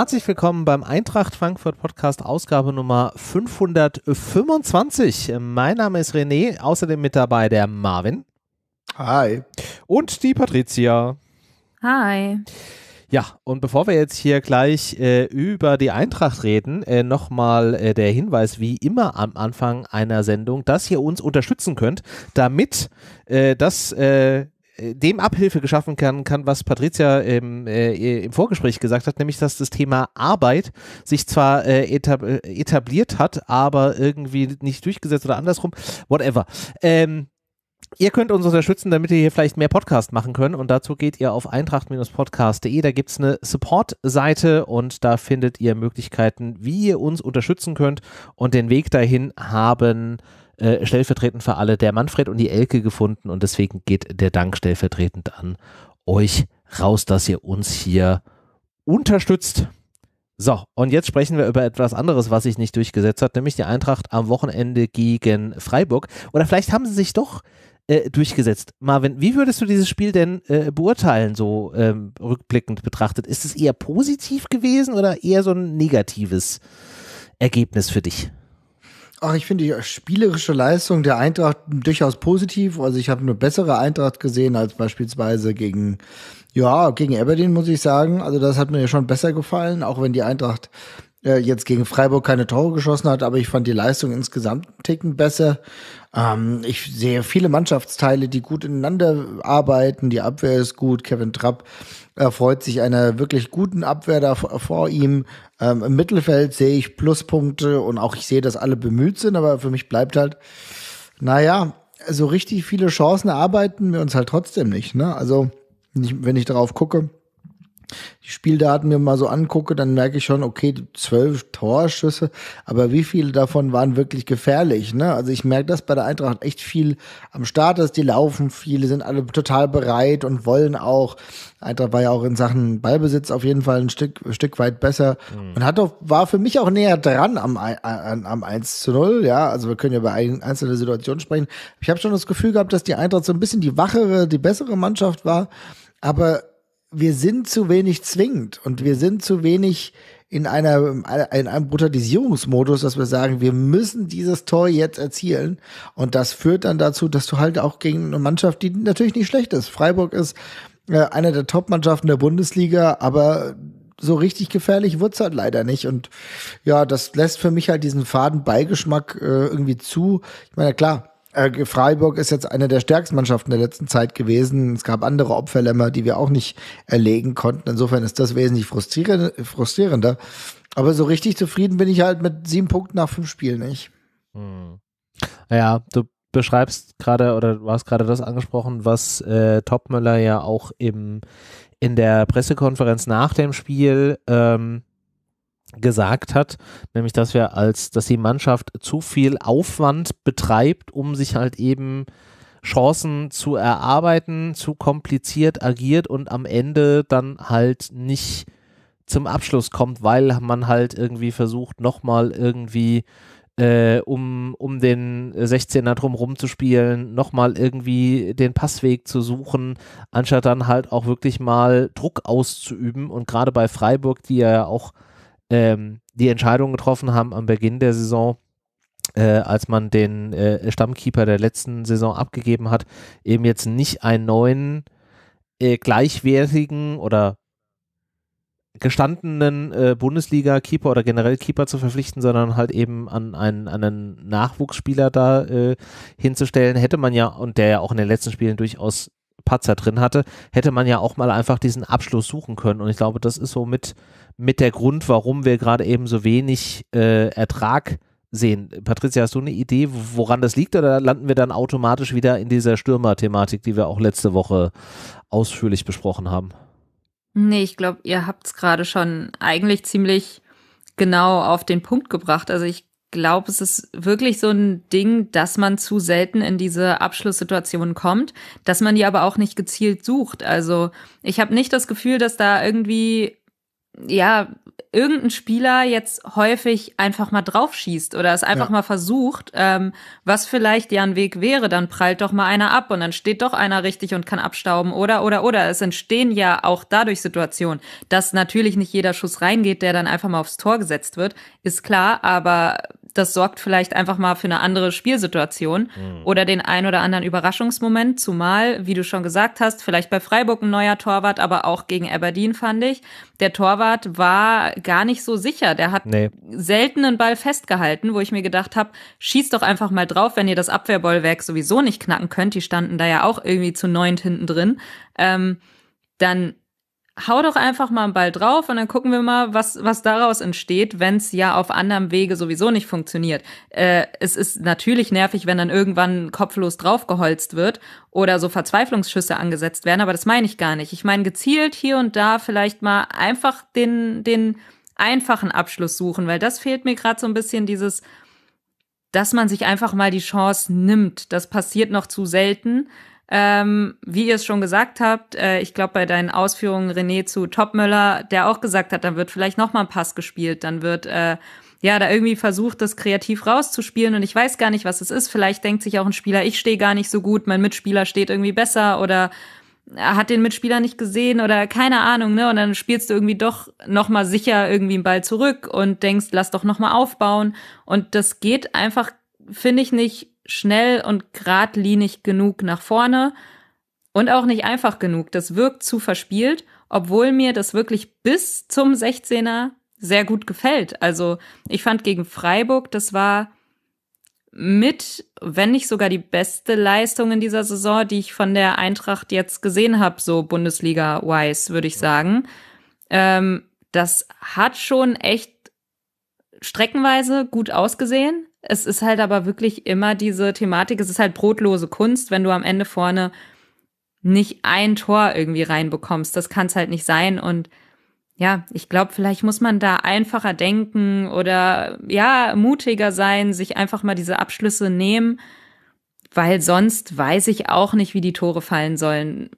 Herzlich willkommen beim Eintracht Frankfurt Podcast Ausgabe Nummer 525. Mein Name ist René, außerdem mit dabei der Marvin. Hi. Und die Patricia. Hi. Ja, und bevor wir jetzt hier gleich äh, über die Eintracht reden, äh, nochmal äh, der Hinweis, wie immer am Anfang einer Sendung, dass ihr uns unterstützen könnt, damit äh, das äh, äh, dem Abhilfe geschaffen kann, kann was Patricia im, äh, im Vorgespräch gesagt hat, nämlich dass das Thema Arbeit sich zwar äh, äh, etabliert hat, aber irgendwie nicht durchgesetzt oder andersrum, whatever. Ähm, Ihr könnt uns unterstützen, damit ihr hier vielleicht mehr Podcast machen könnt Und dazu geht ihr auf eintracht-podcast.de. Da gibt es eine Support-Seite und da findet ihr Möglichkeiten, wie ihr uns unterstützen könnt. Und den Weg dahin haben äh, stellvertretend für alle, der Manfred und die Elke gefunden und deswegen geht der Dank stellvertretend an euch raus, dass ihr uns hier unterstützt. So, und jetzt sprechen wir über etwas anderes, was sich nicht durchgesetzt hat, nämlich die Eintracht am Wochenende gegen Freiburg. Oder vielleicht haben sie sich doch äh, durchgesetzt. Marvin, wie würdest du dieses Spiel denn äh, beurteilen, so ähm, rückblickend betrachtet? Ist es eher positiv gewesen oder eher so ein negatives Ergebnis für dich? Ach, ich finde die spielerische Leistung der Eintracht durchaus positiv. Also ich habe eine bessere Eintracht gesehen als beispielsweise gegen, ja, gegen Aberdeen, muss ich sagen. Also das hat mir schon besser gefallen, auch wenn die Eintracht äh, jetzt gegen Freiburg keine Tore geschossen hat, aber ich fand die Leistung insgesamt einen Ticken besser. Ähm, ich sehe viele Mannschaftsteile, die gut ineinander arbeiten. Die Abwehr ist gut, Kevin Trapp erfreut sich einer wirklich guten Abwehr da vor ihm. Ähm, Im Mittelfeld sehe ich Pluspunkte und auch ich sehe, dass alle bemüht sind, aber für mich bleibt halt, naja, so richtig viele Chancen erarbeiten wir uns halt trotzdem nicht. Ne? Also, wenn ich darauf gucke, die Spieldaten mir mal so angucke, dann merke ich schon, okay, zwölf Torschüsse, aber wie viele davon waren wirklich gefährlich? Ne? Also ich merke, dass bei der Eintracht echt viel am Start ist. Die laufen viele, sind alle total bereit und wollen auch. Eintracht war ja auch in Sachen Ballbesitz auf jeden Fall ein Stück, ein Stück weit besser mhm. und hat auch, war für mich auch näher dran am, am, am 1 zu 0. Ja, also wir können ja über einzelne Situationen sprechen. Ich habe schon das Gefühl gehabt, dass die Eintracht so ein bisschen die wachere, die bessere Mannschaft war. Aber wir sind zu wenig zwingend und wir sind zu wenig in einer in einem Brutalisierungsmodus, dass wir sagen, wir müssen dieses Tor jetzt erzielen und das führt dann dazu, dass du halt auch gegen eine Mannschaft, die natürlich nicht schlecht ist. Freiburg ist äh, eine der Top-Mannschaften der Bundesliga, aber so richtig gefährlich wurde es halt leider nicht. Und ja, das lässt für mich halt diesen faden Beigeschmack äh, irgendwie zu. Ich meine, klar, äh, Freiburg ist jetzt eine der stärksten Mannschaften der letzten Zeit gewesen. Es gab andere Opferlämmer, die wir auch nicht erlegen konnten. Insofern ist das wesentlich frustrierender. Aber so richtig zufrieden bin ich halt mit sieben Punkten nach fünf Spielen nicht. Hm. Ja, du beschreibst gerade oder du hast gerade das angesprochen, was äh, Topmüller ja auch im, in der Pressekonferenz nach dem Spiel ähm, gesagt hat, nämlich dass wir als, dass die Mannschaft zu viel Aufwand betreibt, um sich halt eben Chancen zu erarbeiten, zu kompliziert agiert und am Ende dann halt nicht zum Abschluss kommt, weil man halt irgendwie versucht, nochmal irgendwie äh, um, um den 16er drum spielen, nochmal irgendwie den Passweg zu suchen, anstatt dann halt auch wirklich mal Druck auszuüben. Und gerade bei Freiburg, die ja auch ähm, die Entscheidung getroffen haben am Beginn der Saison, äh, als man den äh, Stammkeeper der letzten Saison abgegeben hat, eben jetzt nicht einen neuen äh, gleichwertigen oder gestandenen äh, Bundesliga-Keeper oder generell Keeper zu verpflichten, sondern halt eben an einen, einen Nachwuchsspieler da äh, hinzustellen, hätte man ja, und der ja auch in den letzten Spielen durchaus Patzer drin hatte, hätte man ja auch mal einfach diesen Abschluss suchen können. Und ich glaube, das ist so mit mit der Grund, warum wir gerade eben so wenig äh, Ertrag sehen. Patricia, hast du eine Idee, woran das liegt oder landen wir dann automatisch wieder in dieser Stürmer-Thematik, die wir auch letzte Woche ausführlich besprochen haben? Nee, ich glaube, ihr habt es gerade schon eigentlich ziemlich genau auf den Punkt gebracht. Also ich glaube, es ist wirklich so ein Ding, dass man zu selten in diese Abschlusssituationen kommt, dass man die aber auch nicht gezielt sucht. Also ich habe nicht das Gefühl, dass da irgendwie ja, irgendein Spieler jetzt häufig einfach mal draufschießt oder es einfach ja. mal versucht, ähm, was vielleicht ja ein Weg wäre, dann prallt doch mal einer ab und dann steht doch einer richtig und kann abstauben oder, oder, oder. Es entstehen ja auch dadurch Situationen, dass natürlich nicht jeder Schuss reingeht, der dann einfach mal aufs Tor gesetzt wird, ist klar, aber das sorgt vielleicht einfach mal für eine andere Spielsituation mhm. oder den ein oder anderen Überraschungsmoment, zumal, wie du schon gesagt hast, vielleicht bei Freiburg ein neuer Torwart, aber auch gegen Aberdeen fand ich, der Torwart war gar nicht so sicher. Der hat nee. selten einen Ball festgehalten, wo ich mir gedacht habe, schießt doch einfach mal drauf, wenn ihr das Abwehrbollwerk sowieso nicht knacken könnt. Die standen da ja auch irgendwie zu neunt hinten drin. Ähm, dann hau doch einfach mal einen Ball drauf und dann gucken wir mal, was, was daraus entsteht, wenn es ja auf anderem Wege sowieso nicht funktioniert. Äh, es ist natürlich nervig, wenn dann irgendwann kopflos draufgeholzt wird oder so Verzweiflungsschüsse angesetzt werden, aber das meine ich gar nicht. Ich meine gezielt hier und da vielleicht mal einfach den, den einfachen Abschluss suchen, weil das fehlt mir gerade so ein bisschen dieses, dass man sich einfach mal die Chance nimmt. Das passiert noch zu selten. Ähm, wie ihr es schon gesagt habt, äh, ich glaube bei deinen Ausführungen René zu Topmöller, der auch gesagt hat, dann wird vielleicht nochmal ein Pass gespielt, dann wird äh, ja da irgendwie versucht, das kreativ rauszuspielen und ich weiß gar nicht, was es ist. Vielleicht denkt sich auch ein Spieler, ich stehe gar nicht so gut, mein Mitspieler steht irgendwie besser oder er hat den Mitspieler nicht gesehen oder keine Ahnung, ne? Und dann spielst du irgendwie doch nochmal sicher irgendwie einen Ball zurück und denkst, lass doch nochmal aufbauen. Und das geht einfach, finde ich, nicht schnell und geradlinig genug nach vorne und auch nicht einfach genug. Das wirkt zu verspielt, obwohl mir das wirklich bis zum 16er sehr gut gefällt. Also ich fand gegen Freiburg, das war mit, wenn nicht sogar die beste Leistung in dieser Saison, die ich von der Eintracht jetzt gesehen habe, so Bundesliga-wise, würde ich sagen. Ähm, das hat schon echt streckenweise gut ausgesehen, es ist halt aber wirklich immer diese Thematik, es ist halt brotlose Kunst, wenn du am Ende vorne nicht ein Tor irgendwie reinbekommst. Das kann es halt nicht sein. Und ja, ich glaube, vielleicht muss man da einfacher denken oder ja, mutiger sein, sich einfach mal diese Abschlüsse nehmen, weil sonst weiß ich auch nicht, wie die Tore fallen sollen.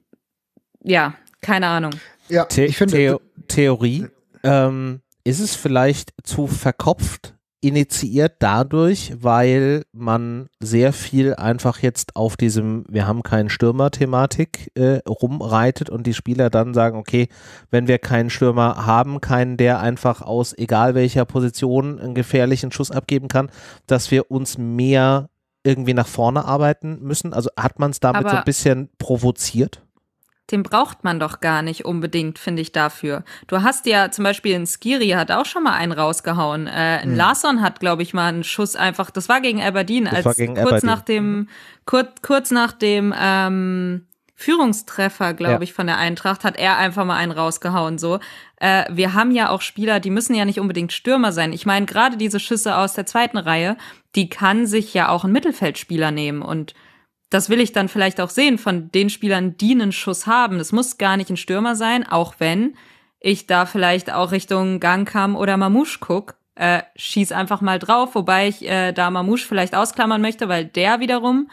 Ja, keine Ahnung. Ja, The ich finde The Theorie. Ähm, ist es vielleicht zu verkopft, initiiert dadurch, weil man sehr viel einfach jetzt auf diesem Wir haben keinen Stürmer-Thematik äh, rumreitet und die Spieler dann sagen, okay, wenn wir keinen Stürmer haben, keinen, der einfach aus egal welcher Position einen gefährlichen Schuss abgeben kann, dass wir uns mehr irgendwie nach vorne arbeiten müssen. Also hat man es damit Aber so ein bisschen provoziert? den braucht man doch gar nicht unbedingt, finde ich, dafür. Du hast ja zum Beispiel, ein Skiri hat auch schon mal einen rausgehauen. Äh, ein hm. Larson hat, glaube ich, mal einen Schuss einfach, das war gegen Aberdeen, das als gegen kurz Aberdeen. nach dem, kurz, kurz nach dem ähm, Führungstreffer, glaube ja. ich, von der Eintracht, hat er einfach mal einen rausgehauen. So, äh, wir haben ja auch Spieler, die müssen ja nicht unbedingt Stürmer sein. Ich meine, gerade diese Schüsse aus der zweiten Reihe, die kann sich ja auch ein Mittelfeldspieler nehmen und das will ich dann vielleicht auch sehen von den Spielern, die einen Schuss haben. Das muss gar nicht ein Stürmer sein, auch wenn ich da vielleicht auch Richtung Gangkam oder Mamouche guck. Äh, schieß einfach mal drauf, wobei ich äh, da Mamouche vielleicht ausklammern möchte, weil der wiederum,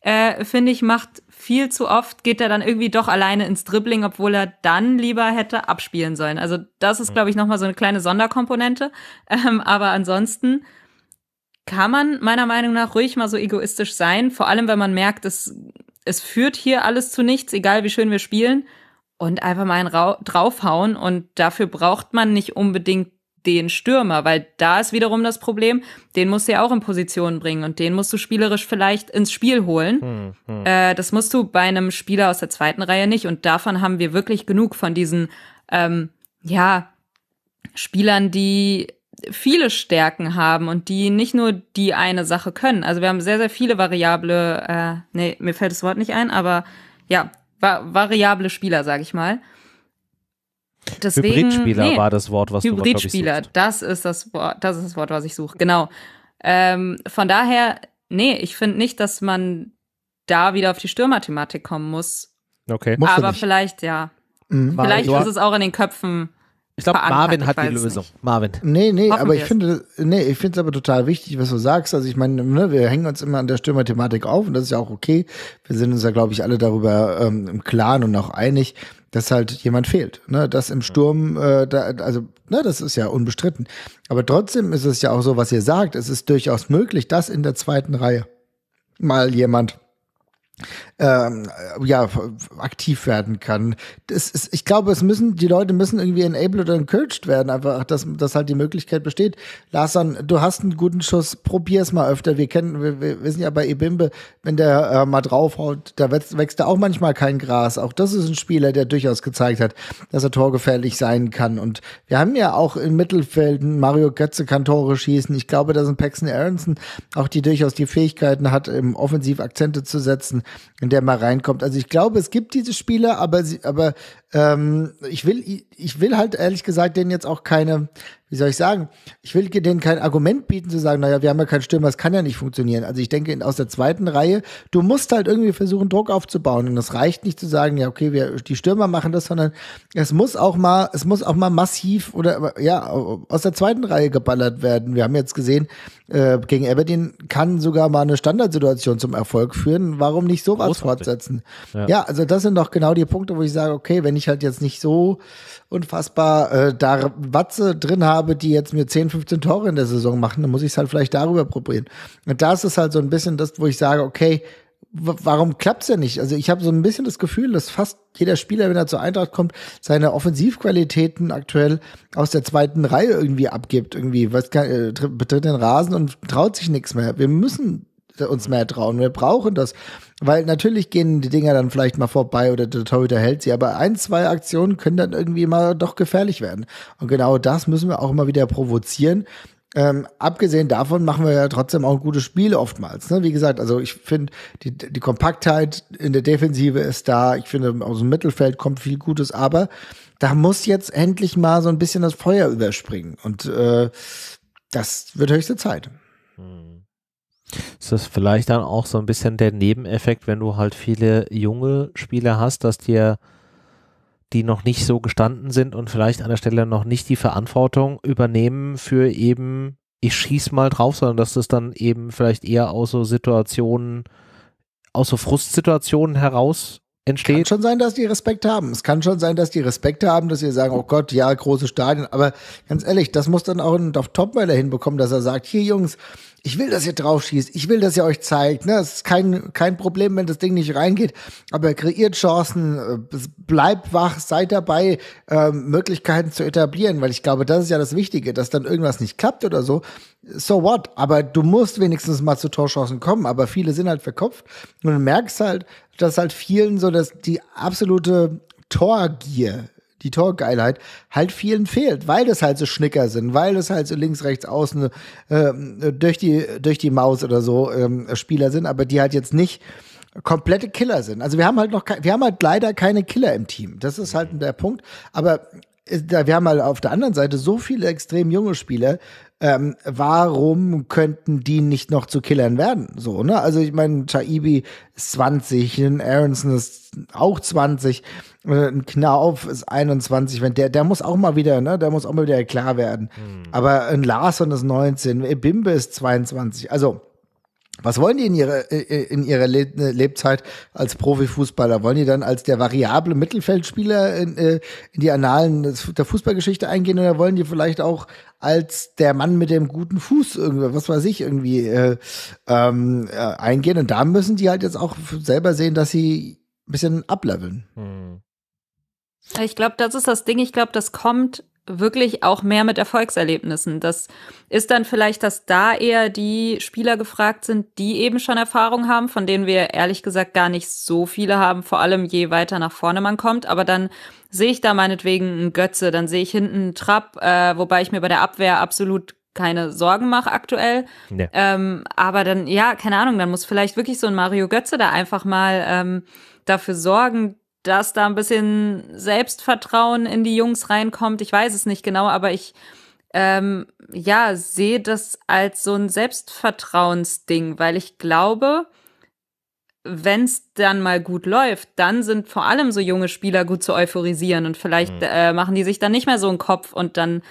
äh, finde ich, macht viel zu oft, geht er dann irgendwie doch alleine ins Dribbling, obwohl er dann lieber hätte abspielen sollen. Also das ist, mhm. glaube ich, nochmal so eine kleine Sonderkomponente. Ähm, aber ansonsten kann man meiner Meinung nach ruhig mal so egoistisch sein, vor allem wenn man merkt, es, es führt hier alles zu nichts, egal wie schön wir spielen, und einfach mal einen draufhauen. Und dafür braucht man nicht unbedingt den Stürmer, weil da ist wiederum das Problem, den musst du ja auch in Position bringen und den musst du spielerisch vielleicht ins Spiel holen. Hm, hm. Äh, das musst du bei einem Spieler aus der zweiten Reihe nicht und davon haben wir wirklich genug von diesen, ähm, ja, Spielern, die viele Stärken haben und die nicht nur die eine Sache können. Also wir haben sehr, sehr viele variable, äh, nee, mir fällt das Wort nicht ein, aber ja, va variable Spieler, sag ich mal. Deswegen, Hybridspieler nee, war das Wort, was Hybridspieler, du Hybridspieler, das ist das Wort, das ist das Wort, was ich suche. Genau. Ähm, von daher, nee, ich finde nicht, dass man da wieder auf die Stürmerthematik kommen muss. Okay. Aber vielleicht ja. Mhm, vielleicht ist es auch in den Köpfen ich glaube, Marvin hat die Lösung. Nicht. Marvin. Nee, nee, Hoffen aber ich finde, nee, ich finde es aber total wichtig, was du sagst. Also ich meine, ne, wir hängen uns immer an der Stürmer-Thematik auf und das ist ja auch okay. Wir sind uns ja, glaube ich, alle darüber ähm, im Klaren und auch einig, dass halt jemand fehlt. Ne? Das im Sturm, äh, da, also, ne, das ist ja unbestritten. Aber trotzdem ist es ja auch so, was ihr sagt. Es ist durchaus möglich, dass in der zweiten Reihe mal jemand ähm, äh, ja, aktiv werden kann. Ist, ich glaube, es müssen, die Leute müssen irgendwie enabled oder encouraged werden, einfach, dass, dass halt die Möglichkeit besteht. Larsan, du hast einen guten Schuss, probier es mal öfter. Wir kennen, wir, wir wissen ja bei Ebimbe, wenn der äh, mal draufhaut, da wächst, wächst da auch manchmal kein Gras. Auch das ist ein Spieler, der durchaus gezeigt hat, dass er torgefährlich sein kann. Und wir haben ja auch im Mittelfeld Mario Götze kann Tore schießen. Ich glaube, da sind Paxton Aronson auch die durchaus die Fähigkeiten hat, im Offensiv Akzente zu setzen in der man reinkommt. Also ich glaube, es gibt diese Spiele, aber, sie, aber ähm, ich will, ich will halt ehrlich gesagt denen jetzt auch keine, wie soll ich sagen, ich will denen kein Argument bieten zu sagen, naja, wir haben ja keinen Stürmer, das kann ja nicht funktionieren. Also ich denke, aus der zweiten Reihe, du musst halt irgendwie versuchen, Druck aufzubauen. Und es reicht nicht zu sagen, ja, okay, wir, die Stürmer machen das, sondern es muss auch mal, es muss auch mal massiv oder, ja, aus der zweiten Reihe geballert werden. Wir haben jetzt gesehen, äh, gegen Aberdeen kann sogar mal eine Standardsituation zum Erfolg führen. Warum nicht sowas Großartig. fortsetzen? Ja. ja, also das sind doch genau die Punkte, wo ich sage, okay, wenn ich ich halt jetzt nicht so unfassbar äh, da Watze drin habe, die jetzt mir 10, 15 Tore in der Saison machen, dann muss ich es halt vielleicht darüber probieren. Und da ist es halt so ein bisschen das, wo ich sage, okay, warum klappt es denn nicht? Also ich habe so ein bisschen das Gefühl, dass fast jeder Spieler, wenn er zur Eintracht kommt, seine Offensivqualitäten aktuell aus der zweiten Reihe irgendwie abgibt. Irgendwie was kann, äh, betritt den Rasen und traut sich nichts mehr. Wir müssen uns mehr trauen. Wir brauchen das. Weil natürlich gehen die Dinger dann vielleicht mal vorbei oder der Torhüter hält sie, aber ein, zwei Aktionen können dann irgendwie mal doch gefährlich werden. Und genau das müssen wir auch immer wieder provozieren. Ähm, abgesehen davon machen wir ja trotzdem auch ein gutes Spiel oftmals. Ne? Wie gesagt, also ich finde, die, die Kompaktheit in der Defensive ist da. Ich finde, aus dem Mittelfeld kommt viel Gutes, aber da muss jetzt endlich mal so ein bisschen das Feuer überspringen. Und äh, das wird höchste Zeit. Hm. Ist das vielleicht dann auch so ein bisschen der Nebeneffekt, wenn du halt viele junge Spieler hast, dass dir die noch nicht so gestanden sind und vielleicht an der Stelle noch nicht die Verantwortung übernehmen für eben, ich schieß mal drauf, sondern dass das dann eben vielleicht eher aus so Situationen, aus so Frustsituationen heraus entsteht. Kann schon sein, dass die Respekt haben. Es kann schon sein, dass die Respekt haben, dass sie sagen, oh Gott, ja, große Stadien. Aber ganz ehrlich, das muss dann auch ein Dorf Topweiler hinbekommen, dass er sagt, hier Jungs, ich will, dass ihr draufschießt, ich will, dass ihr euch zeigt. Ne? Es ist kein, kein Problem, wenn das Ding nicht reingeht, aber kreiert Chancen, äh, bleibt wach, seid dabei, ähm, Möglichkeiten zu etablieren, weil ich glaube, das ist ja das Wichtige, dass dann irgendwas nicht klappt oder so. So what? Aber du musst wenigstens mal zu Torchancen kommen, aber viele sind halt verkopft und du merkst halt, dass halt vielen so, dass die absolute Torgier die Torgeilheit halt vielen fehlt, weil das halt so Schnicker sind, weil das halt so links, rechts, außen äh, durch, die, durch die Maus oder so ähm, Spieler sind, aber die halt jetzt nicht komplette Killer sind. Also wir haben halt noch, wir haben halt leider keine Killer im Team. Das ist halt mhm. der Punkt. Aber wir haben mal auf der anderen Seite so viele extrem junge Spieler. Ähm, warum könnten die nicht noch zu Killern werden? So, ne? Also ich meine, Taibi ist 20, ein Aronson ist auch 20, äh, ein Knauf ist 21, wenn der, der muss auch mal wieder, ne, der muss auch mal wieder klar werden. Mhm. Aber ein Larson ist 19, Bimbe ist 22. Also, was wollen die in ihrer, äh, äh, in ihrer äh, Lebzeit als Profifußballer? Wollen die dann als der variable Mittelfeldspieler in, in die Annalen der Fußballgeschichte eingehen oder wollen die vielleicht auch als der Mann mit dem guten Fuß irgendwie, was weiß ich, irgendwie äh, ähm, äh, eingehen? Und da müssen die halt jetzt auch selber sehen, dass sie ein bisschen ableveln. Hm. Ich glaube, das ist das Ding. Ich glaube, das kommt wirklich auch mehr mit Erfolgserlebnissen. Das ist dann vielleicht, dass da eher die Spieler gefragt sind, die eben schon Erfahrung haben, von denen wir ehrlich gesagt gar nicht so viele haben, vor allem je weiter nach vorne man kommt. Aber dann sehe ich da meinetwegen einen Götze, dann sehe ich hinten einen Trapp, äh, wobei ich mir bei der Abwehr absolut keine Sorgen mache aktuell. Nee. Ähm, aber dann, ja, keine Ahnung, dann muss vielleicht wirklich so ein Mario Götze da einfach mal ähm, dafür sorgen, dass da ein bisschen Selbstvertrauen in die Jungs reinkommt. Ich weiß es nicht genau, aber ich ähm, ja sehe das als so ein Selbstvertrauensding, weil ich glaube, wenn es dann mal gut läuft, dann sind vor allem so junge Spieler gut zu euphorisieren und vielleicht mhm. äh, machen die sich dann nicht mehr so einen Kopf und dann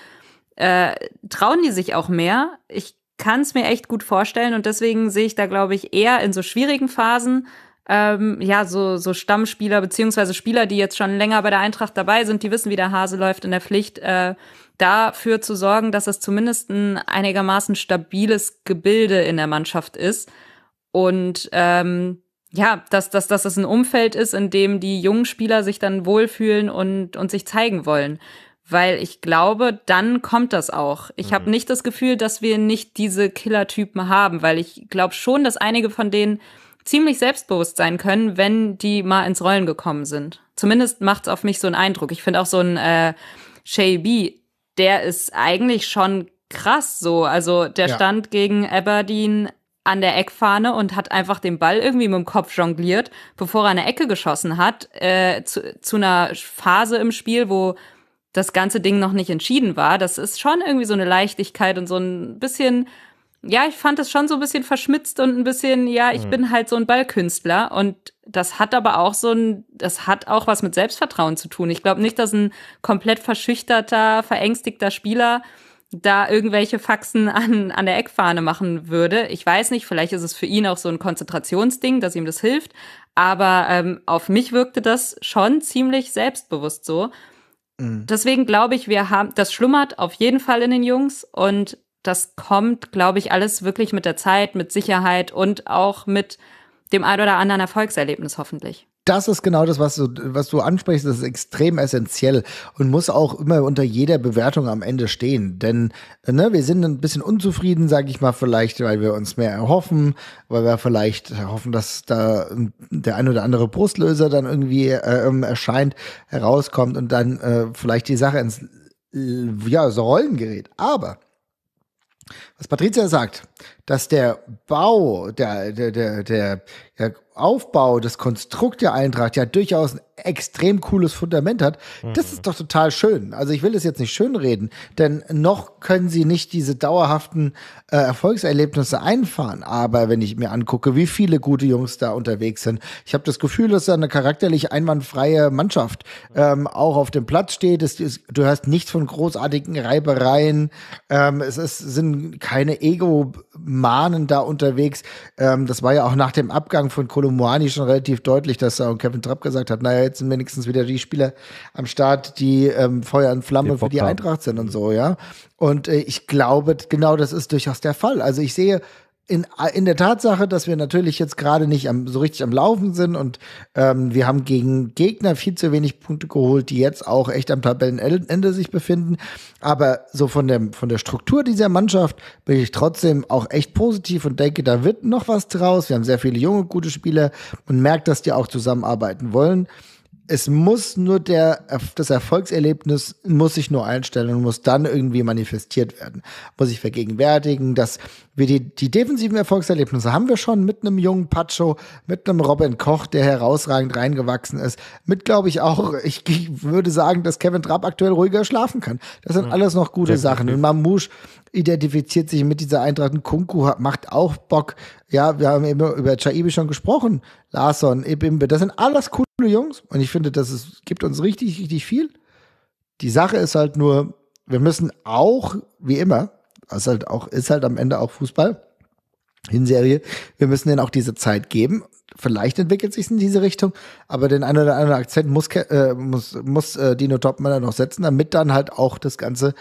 äh, trauen die sich auch mehr. Ich kann es mir echt gut vorstellen und deswegen sehe ich da, glaube ich, eher in so schwierigen Phasen ähm, ja, so, so Stammspieler beziehungsweise Spieler, die jetzt schon länger bei der Eintracht dabei sind, die wissen, wie der Hase läuft in der Pflicht, äh, dafür zu sorgen, dass es zumindest ein einigermaßen stabiles Gebilde in der Mannschaft ist. Und ähm, ja, dass, dass, dass es ein Umfeld ist, in dem die jungen Spieler sich dann wohlfühlen und, und sich zeigen wollen. Weil ich glaube, dann kommt das auch. Ich mhm. habe nicht das Gefühl, dass wir nicht diese Killertypen haben, weil ich glaube schon, dass einige von denen ziemlich selbstbewusst sein können, wenn die mal ins Rollen gekommen sind. Zumindest macht's auf mich so einen Eindruck. Ich finde auch so ein äh, Shay B, der ist eigentlich schon krass so. Also der ja. stand gegen Aberdeen an der Eckfahne und hat einfach den Ball irgendwie mit dem Kopf jongliert, bevor er eine Ecke geschossen hat, äh, zu, zu einer Phase im Spiel, wo das ganze Ding noch nicht entschieden war. Das ist schon irgendwie so eine Leichtigkeit und so ein bisschen ja, ich fand es schon so ein bisschen verschmitzt und ein bisschen, ja, ich mhm. bin halt so ein Ballkünstler und das hat aber auch so ein, das hat auch was mit Selbstvertrauen zu tun. Ich glaube nicht, dass ein komplett verschüchterter, verängstigter Spieler da irgendwelche Faxen an, an der Eckfahne machen würde. Ich weiß nicht, vielleicht ist es für ihn auch so ein Konzentrationsding, dass ihm das hilft, aber ähm, auf mich wirkte das schon ziemlich selbstbewusst so. Mhm. Deswegen glaube ich, wir haben, das schlummert auf jeden Fall in den Jungs und das kommt, glaube ich, alles wirklich mit der Zeit, mit Sicherheit und auch mit dem ein oder anderen Erfolgserlebnis hoffentlich das ist genau das, was du, was du ansprichst. Das ist extrem essentiell und muss auch immer unter jeder Bewertung am Ende stehen. Denn ne, wir sind ein bisschen unzufrieden, sage ich mal, vielleicht, weil wir uns mehr erhoffen, weil wir vielleicht hoffen, dass da der ein oder andere Brustlöser dann irgendwie äh, erscheint, herauskommt und dann äh, vielleicht die Sache ins ja, so Rollen gerät. Aber was Patricia sagt, dass der Bau, der, der, der, der, Aufbau, das Konstrukt der Eintracht ja durchaus ein extrem cooles Fundament hat, mhm. das ist doch total schön. Also ich will das jetzt nicht schönreden, denn noch können sie nicht diese dauerhaften äh, Erfolgserlebnisse einfahren. Aber wenn ich mir angucke, wie viele gute Jungs da unterwegs sind, ich habe das Gefühl, dass da eine charakterlich einwandfreie Mannschaft ähm, auch auf dem Platz steht. Es, es, du hörst nichts von großartigen Reibereien. Ähm, es, es sind keine Ego- Mahnen da unterwegs. Ähm, das war ja auch nach dem Abgang von Kolomoani schon relativ deutlich, dass da Kevin Trapp gesagt hat, naja, jetzt sind wenigstens wieder die Spieler am Start, die ähm, Feuer und Flamme die für die Eintracht sind und so, ja. Und äh, ich glaube, genau das ist durchaus der Fall. Also ich sehe in, in der Tatsache, dass wir natürlich jetzt gerade nicht am, so richtig am Laufen sind und ähm, wir haben gegen Gegner viel zu wenig Punkte geholt, die jetzt auch echt am Tabellenende sich befinden. Aber so von der, von der Struktur dieser Mannschaft bin ich trotzdem auch echt positiv und denke, da wird noch was draus. Wir haben sehr viele junge, gute Spieler und merkt, dass die auch zusammenarbeiten wollen es muss nur der, das Erfolgserlebnis muss sich nur einstellen und muss dann irgendwie manifestiert werden. Muss sich vergegenwärtigen, dass wir die, die defensiven Erfolgserlebnisse haben wir schon mit einem jungen Pacho, mit einem Robin Koch, der herausragend reingewachsen ist. Mit, glaube ich, auch, ich, ich, würde sagen, dass Kevin Trapp aktuell ruhiger schlafen kann. Das sind ja, alles noch gute Sachen. Und Mamouche identifiziert sich mit dieser Eintracht. Und Kunku macht auch Bock. Ja, wir haben eben über Chaibi schon gesprochen. Larson, Ibimbe, das sind alles coole coole Jungs und ich finde, das ist, gibt uns richtig, richtig viel. Die Sache ist halt nur, wir müssen auch, wie immer, ist halt auch, ist halt am Ende auch Fußball, Hinserie. Wir müssen denen auch diese Zeit geben. Vielleicht entwickelt sich in diese Richtung, aber den einen oder anderen Akzent muss, äh, muss, muss äh, Dino Topmiller noch setzen, damit dann halt auch das Ganze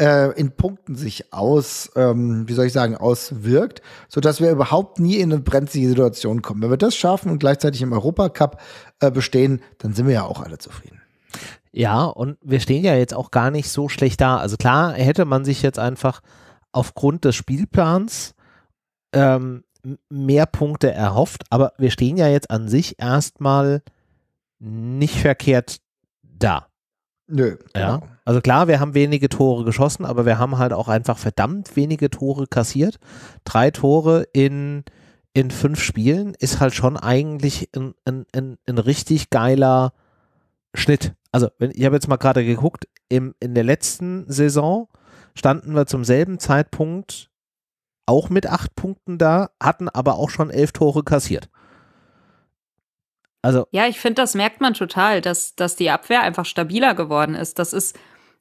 äh, in Punkten sich aus, ähm, wie soll ich sagen, auswirkt, sodass wir überhaupt nie in eine brenzlige Situation kommen. Wenn wir das schaffen und gleichzeitig im Europacup äh, bestehen, dann sind wir ja auch alle zufrieden. Ja, und wir stehen ja jetzt auch gar nicht so schlecht da. Also klar, hätte man sich jetzt einfach aufgrund des Spielplans ähm, mehr Punkte erhofft, aber wir stehen ja jetzt an sich erstmal nicht verkehrt da. Nö. Ja. Genau. Also klar, wir haben wenige Tore geschossen, aber wir haben halt auch einfach verdammt wenige Tore kassiert. Drei Tore in, in fünf Spielen ist halt schon eigentlich ein, ein, ein, ein richtig geiler Schnitt. Also, wenn, ich habe jetzt mal gerade geguckt, im, in der letzten Saison standen wir zum selben Zeitpunkt auch mit acht Punkten da, hatten aber auch schon elf Tore kassiert. Also. Ja, ich finde, das merkt man total, dass, dass die Abwehr einfach stabiler geworden ist. Das ist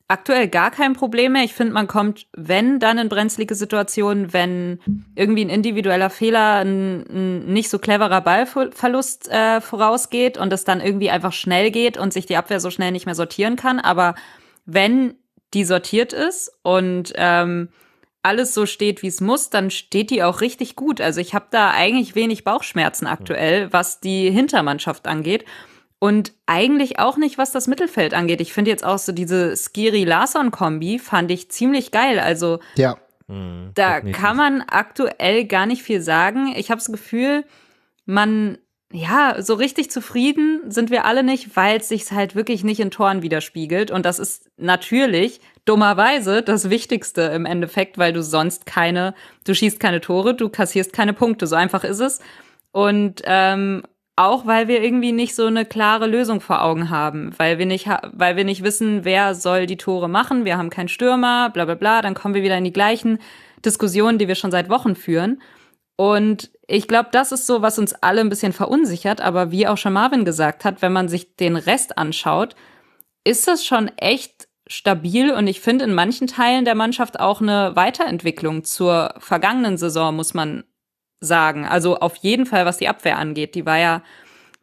aktuell gar kein Problem mehr. Ich finde, man kommt, wenn, dann in brenzlige Situationen, wenn irgendwie ein individueller Fehler, ein, ein nicht so cleverer Ballverlust äh, vorausgeht und es dann irgendwie einfach schnell geht und sich die Abwehr so schnell nicht mehr sortieren kann. Aber wenn die sortiert ist und ähm, alles so steht, wie es muss, dann steht die auch richtig gut. Also ich habe da eigentlich wenig Bauchschmerzen mhm. aktuell, was die Hintermannschaft angeht. Und eigentlich auch nicht, was das Mittelfeld angeht. Ich finde jetzt auch so diese Skiri-Larson-Kombi fand ich ziemlich geil. Also ja. Mhm, da kann man aktuell gar nicht viel sagen. Ich habe das Gefühl, man, ja, so richtig zufrieden sind wir alle nicht, weil es sich halt wirklich nicht in Toren widerspiegelt. Und das ist natürlich dummerweise das Wichtigste im Endeffekt, weil du sonst keine, du schießt keine Tore, du kassierst keine Punkte. So einfach ist es. Und ähm, auch weil wir irgendwie nicht so eine klare Lösung vor Augen haben, weil wir nicht, weil wir nicht wissen, wer soll die Tore machen, wir haben keinen Stürmer, bla bla bla, dann kommen wir wieder in die gleichen Diskussionen, die wir schon seit Wochen führen. Und ich glaube, das ist so, was uns alle ein bisschen verunsichert, aber wie auch schon Marvin gesagt hat, wenn man sich den Rest anschaut, ist das schon echt stabil und ich finde in manchen Teilen der Mannschaft auch eine Weiterentwicklung zur vergangenen Saison, muss man sagen. Also auf jeden Fall, was die Abwehr angeht. Die war ja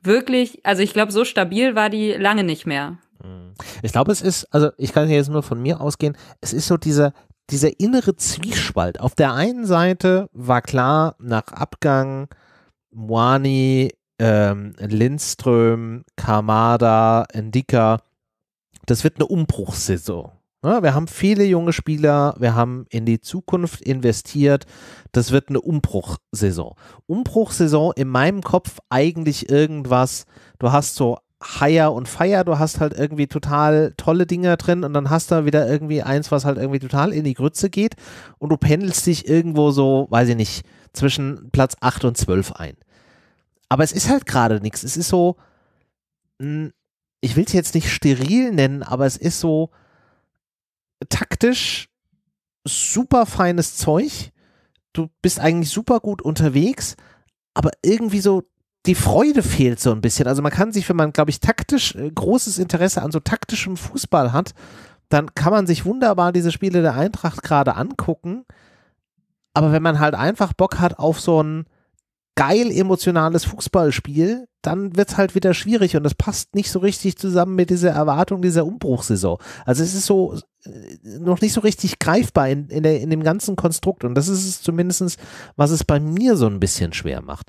wirklich, also ich glaube, so stabil war die lange nicht mehr. Ich glaube, es ist, also ich kann jetzt nur von mir ausgehen, es ist so dieser, dieser innere Zwiespalt. Auf der einen Seite war klar, nach Abgang Moani, ähm, Lindström, Kamada, Endika, das wird eine Umbruchssaison. Ja, wir haben viele junge Spieler, wir haben in die Zukunft investiert. Das wird eine Umbruchssaison. Umbruchssaison in meinem Kopf eigentlich irgendwas, du hast so Higher und Feier, du hast halt irgendwie total tolle Dinger drin und dann hast du wieder irgendwie eins, was halt irgendwie total in die Grütze geht und du pendelst dich irgendwo so, weiß ich nicht, zwischen Platz 8 und 12 ein. Aber es ist halt gerade nichts. Es ist so, ich will es jetzt nicht steril nennen, aber es ist so taktisch super feines Zeug. Du bist eigentlich super gut unterwegs, aber irgendwie so die Freude fehlt so ein bisschen. Also man kann sich, wenn man, glaube ich, taktisch äh, großes Interesse an so taktischem Fußball hat, dann kann man sich wunderbar diese Spiele der Eintracht gerade angucken. Aber wenn man halt einfach Bock hat auf so ein geil emotionales Fußballspiel, dann wird's halt wieder schwierig und das passt nicht so richtig zusammen mit dieser Erwartung dieser Umbruchssaison. Also es ist so äh, noch nicht so richtig greifbar in, in, der, in dem ganzen Konstrukt und das ist es zumindestens, was es bei mir so ein bisschen schwer macht.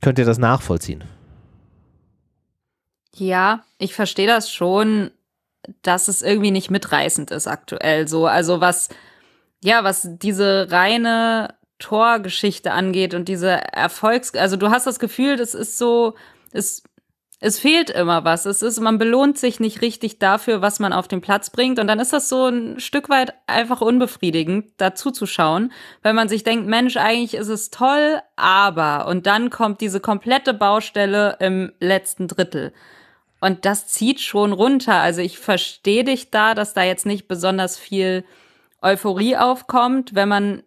Könnt ihr das nachvollziehen? Ja, ich verstehe das schon, dass es irgendwie nicht mitreißend ist aktuell so. Also was, ja, was diese reine Torgeschichte angeht und diese Erfolgs, also du hast das Gefühl, das ist so, es, es fehlt immer was. Es ist, man belohnt sich nicht richtig dafür, was man auf den Platz bringt. Und dann ist das so ein Stück weit einfach unbefriedigend, dazu zu schauen, weil man sich denkt, Mensch, eigentlich ist es toll, aber, und dann kommt diese komplette Baustelle im letzten Drittel. Und das zieht schon runter. Also ich verstehe dich da, dass da jetzt nicht besonders viel Euphorie aufkommt, wenn man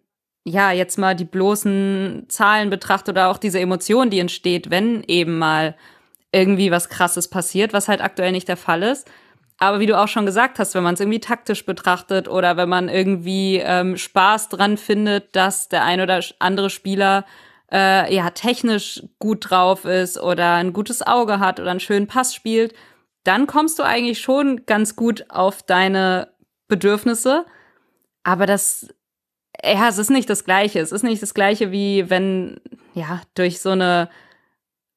ja, jetzt mal die bloßen Zahlen betrachtet oder auch diese Emotion, die entsteht, wenn eben mal irgendwie was Krasses passiert, was halt aktuell nicht der Fall ist. Aber wie du auch schon gesagt hast, wenn man es irgendwie taktisch betrachtet oder wenn man irgendwie ähm, Spaß dran findet, dass der ein oder andere Spieler äh, ja technisch gut drauf ist oder ein gutes Auge hat oder einen schönen Pass spielt, dann kommst du eigentlich schon ganz gut auf deine Bedürfnisse. Aber das ja, es ist nicht das Gleiche. Es ist nicht das Gleiche, wie wenn, ja, durch so eine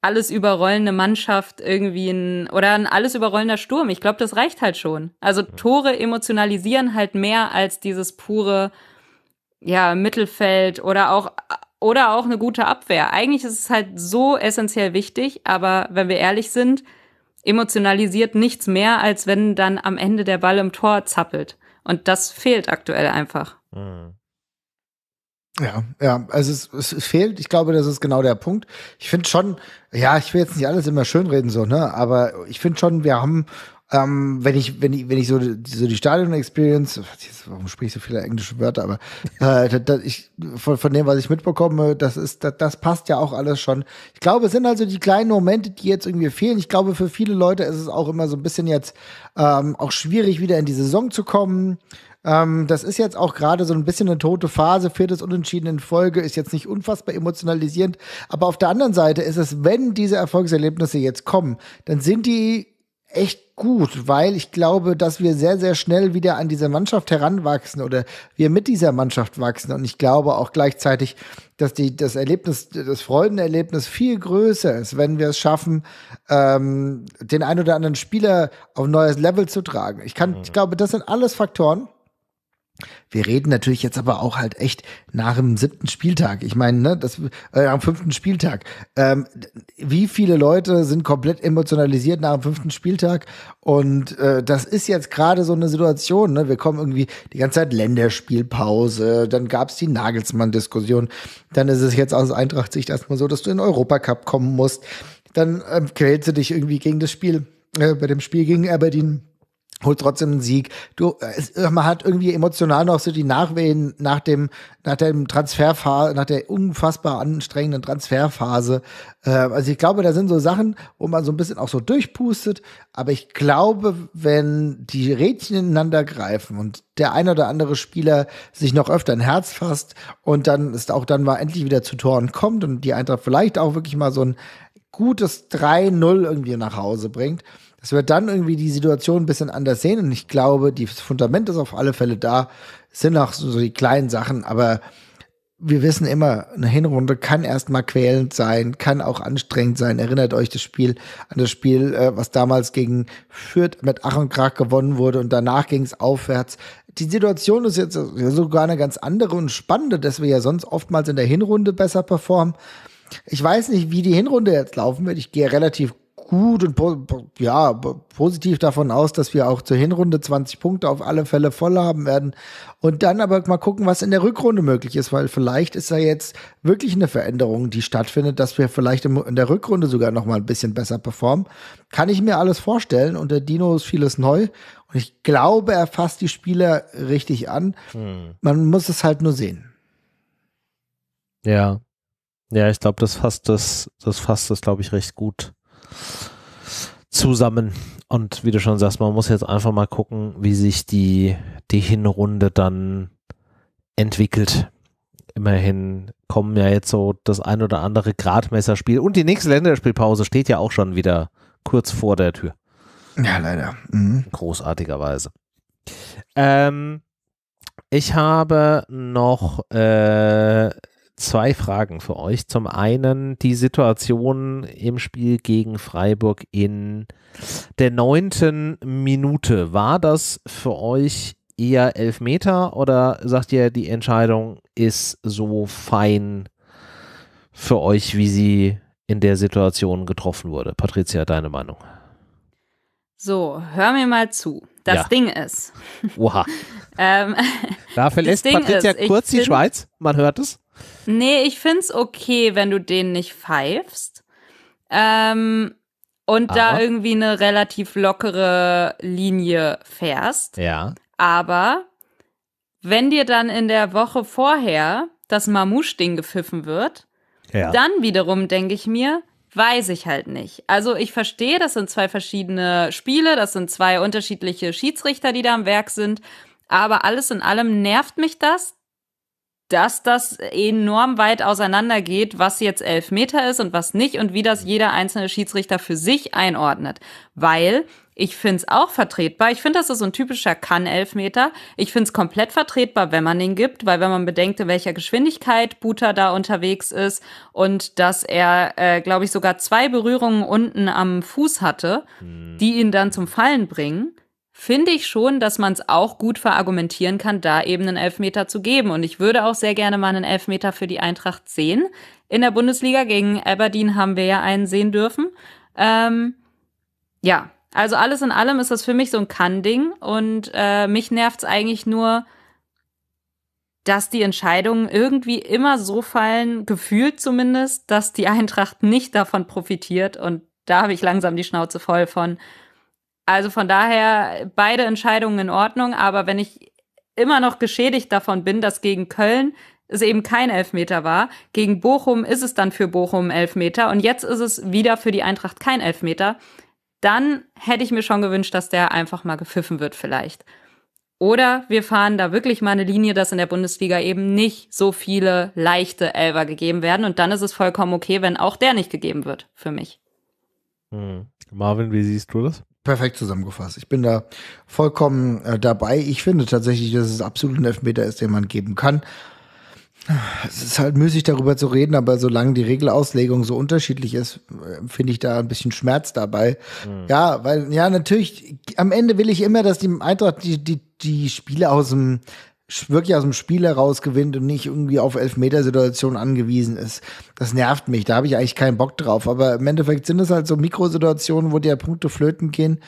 alles überrollende Mannschaft irgendwie ein oder ein alles überrollender Sturm. Ich glaube, das reicht halt schon. Also Tore emotionalisieren halt mehr als dieses pure ja, Mittelfeld oder auch oder auch eine gute Abwehr. Eigentlich ist es halt so essentiell wichtig, aber wenn wir ehrlich sind, emotionalisiert nichts mehr, als wenn dann am Ende der Ball im Tor zappelt. Und das fehlt aktuell einfach. Mhm. Ja, ja, also es, es fehlt, ich glaube, das ist genau der Punkt. Ich finde schon, ja, ich will jetzt nicht alles immer schönreden so, ne, aber ich finde schon, wir haben ähm, wenn ich, wenn ich, wenn ich so, so die Stadion-Experience, warum sprich ich so viele englische Wörter, aber äh, da, ich, von, von dem, was ich mitbekomme, das ist, das, das passt ja auch alles schon. Ich glaube, es sind also die kleinen Momente, die jetzt irgendwie fehlen. Ich glaube, für viele Leute ist es auch immer so ein bisschen jetzt ähm, auch schwierig, wieder in die Saison zu kommen. Ähm, das ist jetzt auch gerade so ein bisschen eine tote Phase. Viertes Unentschieden in Folge ist jetzt nicht unfassbar emotionalisierend. Aber auf der anderen Seite ist es, wenn diese Erfolgserlebnisse jetzt kommen, dann sind die echt gut, weil ich glaube, dass wir sehr, sehr schnell wieder an diese Mannschaft heranwachsen oder wir mit dieser Mannschaft wachsen. Und ich glaube auch gleichzeitig, dass die, das Erlebnis, das Freudenerlebnis viel größer ist, wenn wir es schaffen, ähm, den ein oder anderen Spieler auf ein neues Level zu tragen. Ich kann, mhm. ich glaube, das sind alles Faktoren, wir reden natürlich jetzt aber auch halt echt nach dem siebten Spieltag. Ich meine, ne, das äh, am fünften Spieltag. Ähm, wie viele Leute sind komplett emotionalisiert nach dem fünften Spieltag? Und äh, das ist jetzt gerade so eine Situation. Ne? Wir kommen irgendwie die ganze Zeit Länderspielpause, dann gab es die Nagelsmann-Diskussion, dann ist es jetzt aus Eintracht-Sicht erstmal so, dass du in den Europacup kommen musst. Dann ähm, quälst du dich irgendwie gegen das Spiel, äh, bei dem Spiel gegen Aberdeen holt trotzdem einen Sieg. Du, es, äh, man hat irgendwie emotional noch so die Nachwehen nach dem, nach dem Transferphase, nach der unfassbar anstrengenden Transferphase. Äh, also ich glaube, da sind so Sachen, wo man so ein bisschen auch so durchpustet. Aber ich glaube, wenn die Rädchen ineinander greifen und der ein oder andere Spieler sich noch öfter ein Herz fasst und dann ist auch dann mal endlich wieder zu Toren kommt und die Eintracht vielleicht auch wirklich mal so ein gutes 3-0 irgendwie nach Hause bringt, dass wir dann irgendwie die Situation ein bisschen anders sehen. Und ich glaube, das Fundament ist auf alle Fälle da. Es sind auch so die kleinen Sachen, aber wir wissen immer, eine Hinrunde kann erstmal quälend sein, kann auch anstrengend sein. Erinnert euch das Spiel an das Spiel, äh, was damals gegen Fürth mit Ach und Krach gewonnen wurde und danach ging es aufwärts. Die Situation ist jetzt sogar eine ganz andere und spannende, dass wir ja sonst oftmals in der Hinrunde besser performen. Ich weiß nicht, wie die Hinrunde jetzt laufen wird. Ich gehe relativ gut und po ja, positiv davon aus, dass wir auch zur Hinrunde 20 Punkte auf alle Fälle voll haben werden. Und dann aber mal gucken, was in der Rückrunde möglich ist, weil vielleicht ist da jetzt wirklich eine Veränderung, die stattfindet, dass wir vielleicht in der Rückrunde sogar noch mal ein bisschen besser performen. Kann ich mir alles vorstellen. Und der Dino ist vieles neu. Und ich glaube, er fasst die Spieler richtig an. Hm. Man muss es halt nur sehen. Ja. Ja, ich glaube, das fasst das, das fasst das, glaube ich, recht gut zusammen. Und wie du schon sagst, man muss jetzt einfach mal gucken, wie sich die, die Hinrunde dann entwickelt. Immerhin kommen ja jetzt so das ein oder andere Gradmesserspiel und die nächste Länderspielpause steht ja auch schon wieder kurz vor der Tür. Ja, leider. Mhm. Großartigerweise. Ähm, ich habe noch äh, zwei Fragen für euch. Zum einen die Situation im Spiel gegen Freiburg in der neunten Minute. War das für euch eher Elfmeter oder sagt ihr, die Entscheidung ist so fein für euch, wie sie in der Situation getroffen wurde? Patricia, deine Meinung? So, hör mir mal zu. Das ja. Ding ist. Oha. ähm, da verlässt Patricia ist, kurz die Schweiz. Man hört es. Nee, ich find's okay, wenn du den nicht pfeifst. Ähm, und Aber? da irgendwie eine relativ lockere Linie fährst. Ja. Aber wenn dir dann in der Woche vorher das Mamouche-Ding gepfiffen wird, ja. dann wiederum denke ich mir, weiß ich halt nicht. Also ich verstehe, das sind zwei verschiedene Spiele, das sind zwei unterschiedliche Schiedsrichter, die da am Werk sind. Aber alles in allem nervt mich das, dass das enorm weit auseinandergeht, was jetzt elf Meter ist und was nicht und wie das jeder einzelne Schiedsrichter für sich einordnet. Weil ich find's auch vertretbar. Ich finde, das ist so ein typischer Kann-Elfmeter. Ich find's komplett vertretbar, wenn man ihn gibt, weil wenn man bedenkt, in welcher Geschwindigkeit Buta da unterwegs ist und dass er, äh, glaube ich, sogar zwei Berührungen unten am Fuß hatte, hm. die ihn dann zum Fallen bringen, finde ich schon, dass man es auch gut verargumentieren kann, da eben einen Elfmeter zu geben. Und ich würde auch sehr gerne mal einen Elfmeter für die Eintracht sehen. In der Bundesliga gegen Aberdeen haben wir ja einen sehen dürfen. Ähm, ja, also alles in allem ist das für mich so ein Kann-Ding. Und äh, mich es eigentlich nur, dass die Entscheidungen irgendwie immer so fallen, gefühlt zumindest, dass die Eintracht nicht davon profitiert. Und da habe ich langsam die Schnauze voll von. Also von daher beide Entscheidungen in Ordnung, aber wenn ich immer noch geschädigt davon bin, dass gegen Köln es eben kein Elfmeter war, gegen Bochum ist es dann für Bochum Elfmeter und jetzt ist es wieder für die Eintracht kein Elfmeter, dann hätte ich mir schon gewünscht, dass der einfach mal gepfiffen wird vielleicht. Oder wir fahren da wirklich mal eine Linie, dass in der Bundesliga eben nicht so viele leichte Elver gegeben werden. Und dann ist es vollkommen okay, wenn auch der nicht gegeben wird, für mich. Hm. Marvin, wie siehst du das? perfekt zusammengefasst. Ich bin da vollkommen äh, dabei. Ich finde tatsächlich, dass es absolut ein Elfmeter ist, den man geben kann. Es ist halt müßig darüber zu reden, aber solange die Regelauslegung so unterschiedlich ist, äh, finde ich da ein bisschen Schmerz dabei. Mhm. Ja, weil ja natürlich am Ende will ich immer, dass die Eintracht die die die Spiele aus dem wirklich aus dem Spiel heraus gewinnt und nicht irgendwie auf Elfmetersituationen angewiesen ist. Das nervt mich, da habe ich eigentlich keinen Bock drauf. Aber im Endeffekt sind es halt so Mikrosituationen, wo dir Punkte flöten gehen.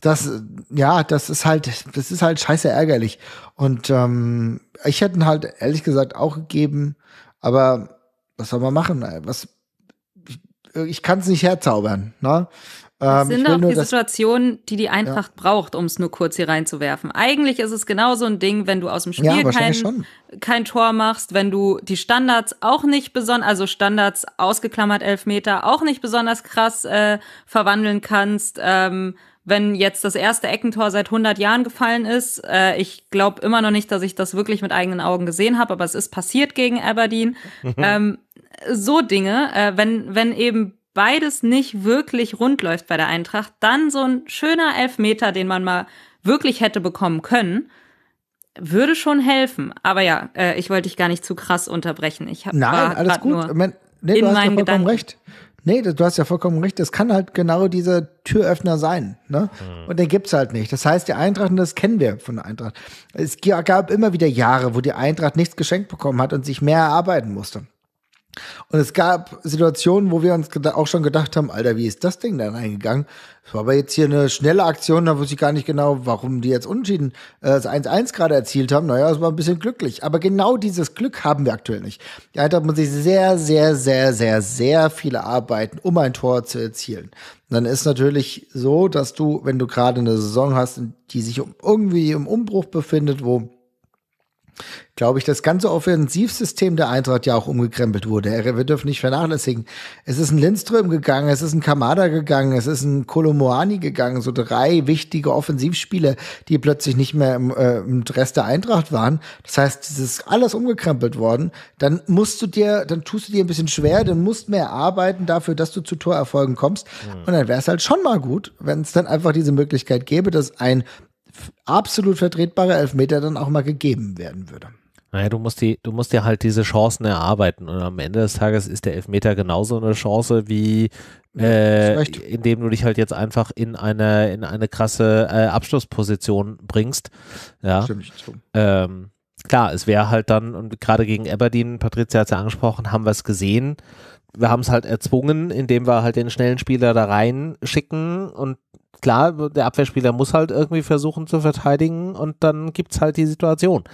Das, ja, das ist halt, das ist halt scheiße ärgerlich. Und ähm, ich hätte ihn halt ehrlich gesagt auch gegeben, aber was soll man machen? Was, ich, ich kann es nicht herzaubern. Ne? Ähm, das ähm, sind auch nur, die Situationen, die die Eintracht ja. braucht, um es nur kurz hier reinzuwerfen. Eigentlich ist es genau so ein Ding, wenn du aus dem Spiel ja, kein, kein, Tor machst, wenn du die Standards auch nicht besonders, also Standards ausgeklammert Elfmeter, auch nicht besonders krass äh, verwandeln kannst. Ähm, wenn jetzt das erste Eckentor seit 100 Jahren gefallen ist, äh, ich glaube immer noch nicht, dass ich das wirklich mit eigenen Augen gesehen habe, aber es ist passiert gegen Aberdeen. ähm, so Dinge, äh, wenn, wenn eben beides nicht wirklich rund läuft bei der Eintracht, dann so ein schöner Elfmeter, den man mal wirklich hätte bekommen können, würde schon helfen. Aber ja, äh, ich wollte dich gar nicht zu krass unterbrechen. Ich hab, Nein, alles gut. Nur mein, nee, du hast ja vollkommen Gedanken. recht. Nee, du hast ja vollkommen recht. Das kann halt genau dieser Türöffner sein. Ne? Mhm. Und den gibt es halt nicht. Das heißt, die Eintracht, und das kennen wir von der Eintracht, es gab immer wieder Jahre, wo die Eintracht nichts geschenkt bekommen hat und sich mehr erarbeiten musste. Und es gab Situationen, wo wir uns auch schon gedacht haben, Alter, wie ist das Ding da reingegangen? Es war aber jetzt hier eine schnelle Aktion, da wusste ich gar nicht genau, warum die jetzt unentschieden äh, das 1-1 gerade erzielt haben. Naja, es war ein bisschen glücklich. Aber genau dieses Glück haben wir aktuell nicht. Die Eintracht muss sich sehr, sehr, sehr, sehr, sehr viele arbeiten, um ein Tor zu erzielen. Und dann ist natürlich so, dass du, wenn du gerade eine Saison hast, die sich irgendwie im Umbruch befindet, wo glaube ich, das ganze Offensivsystem der Eintracht ja auch umgekrempelt wurde. Wir dürfen nicht vernachlässigen. Es ist ein Lindström gegangen, es ist ein Kamada gegangen, es ist ein Kolomoani gegangen. So drei wichtige Offensivspiele, die plötzlich nicht mehr im, äh, im Rest der Eintracht waren. Das heißt, es ist alles umgekrempelt worden. Dann musst du dir, dann tust du dir ein bisschen schwer, dann musst mehr arbeiten dafür, dass du zu Torerfolgen kommst. Mhm. Und dann wäre es halt schon mal gut, wenn es dann einfach diese Möglichkeit gäbe, dass ein absolut vertretbarer Elfmeter dann auch mal gegeben werden würde. Naja, du musst, die, du musst dir halt diese Chancen erarbeiten und am Ende des Tages ist der Elfmeter genauso eine Chance wie äh, indem du dich halt jetzt einfach in eine, in eine krasse äh, Abschlussposition bringst. Ja. Stimmt, Ähm, klar, es wäre halt dann, und gerade gegen Aberdeen, Patricia hat es ja angesprochen, haben wir es gesehen. Wir haben es halt erzwungen, indem wir halt den schnellen Spieler da reinschicken und klar, der Abwehrspieler muss halt irgendwie versuchen zu verteidigen und dann gibt es halt die Situation.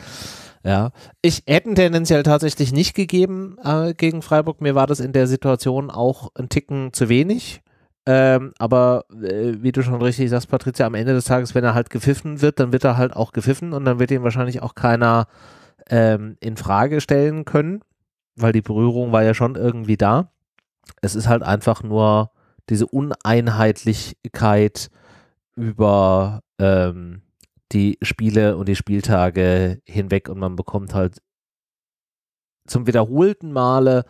Ja, ich hätte tendenziell tatsächlich nicht gegeben äh, gegen Freiburg. Mir war das in der Situation auch ein Ticken zu wenig. Ähm, aber äh, wie du schon richtig sagst, Patricia, am Ende des Tages, wenn er halt gepfiffen wird, dann wird er halt auch gepfiffen und dann wird ihn wahrscheinlich auch keiner ähm, in Frage stellen können, weil die Berührung war ja schon irgendwie da. Es ist halt einfach nur diese Uneinheitlichkeit über ähm, die Spiele und die Spieltage hinweg und man bekommt halt zum wiederholten Male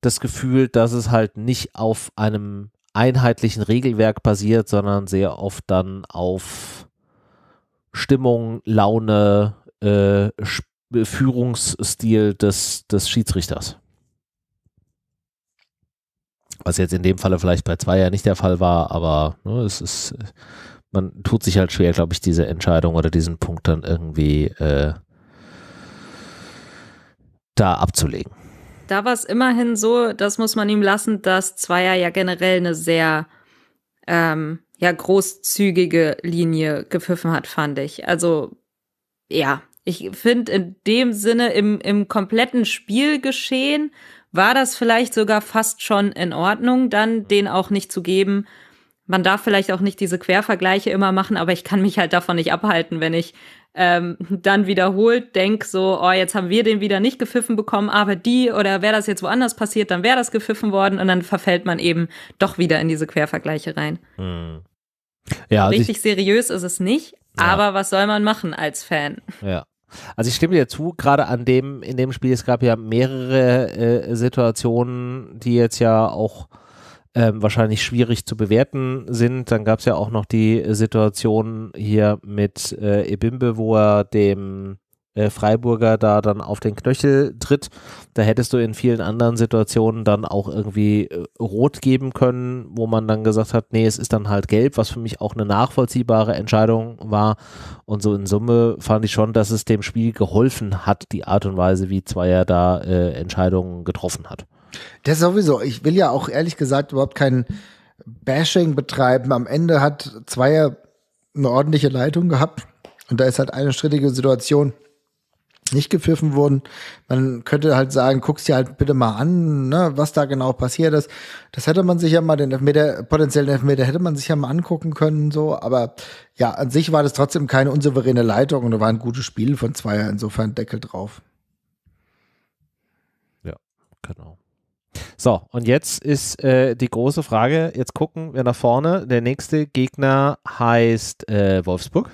das Gefühl, dass es halt nicht auf einem einheitlichen Regelwerk basiert, sondern sehr oft dann auf Stimmung, Laune, äh, Führungsstil des, des Schiedsrichters. Was jetzt in dem Falle vielleicht bei zwei ja nicht der Fall war, aber ne, es ist äh, man tut sich halt schwer, glaube ich, diese Entscheidung oder diesen Punkt dann irgendwie äh, da abzulegen. Da war es immerhin so, das muss man ihm lassen, dass Zweier ja generell eine sehr ähm, ja, großzügige Linie gepfiffen hat, fand ich. Also ja, ich finde in dem Sinne im, im kompletten Spielgeschehen war das vielleicht sogar fast schon in Ordnung, dann den auch nicht zu geben, man darf vielleicht auch nicht diese Quervergleiche immer machen, aber ich kann mich halt davon nicht abhalten, wenn ich ähm, dann wiederholt denke, so, oh, jetzt haben wir den wieder nicht gepfiffen bekommen, aber die oder wäre das jetzt woanders passiert, dann wäre das gepfiffen worden und dann verfällt man eben doch wieder in diese Quervergleiche rein. Hm. Ja, also Richtig ich, seriös ist es nicht, ja. aber was soll man machen als Fan? Ja. Also ich stimme dir zu, gerade an dem, in dem Spiel, es gab ja mehrere äh, Situationen, die jetzt ja auch ähm, wahrscheinlich schwierig zu bewerten sind. Dann gab es ja auch noch die Situation hier mit äh, Ebimbe, wo er dem äh, Freiburger da dann auf den Knöchel tritt. Da hättest du in vielen anderen Situationen dann auch irgendwie äh, rot geben können, wo man dann gesagt hat, nee, es ist dann halt gelb, was für mich auch eine nachvollziehbare Entscheidung war. Und so in Summe fand ich schon, dass es dem Spiel geholfen hat, die Art und Weise, wie Zweier da äh, Entscheidungen getroffen hat. Das sowieso. Ich will ja auch ehrlich gesagt überhaupt kein Bashing betreiben. Am Ende hat Zweier eine ordentliche Leitung gehabt und da ist halt eine strittige Situation nicht gepfiffen worden. Man könnte halt sagen, guckst dir halt bitte mal an, ne, was da genau passiert ist. Das hätte man sich ja mal, den Elfmeter, potenziellen Elfmeter hätte man sich ja mal angucken können, so. Aber ja, an sich war das trotzdem keine unsouveräne Leitung und da war ein gutes Spiel von Zweier, insofern Deckel drauf. Ja, genau. So, und jetzt ist äh, die große Frage, jetzt gucken wir nach vorne. Der nächste Gegner heißt äh, Wolfsburg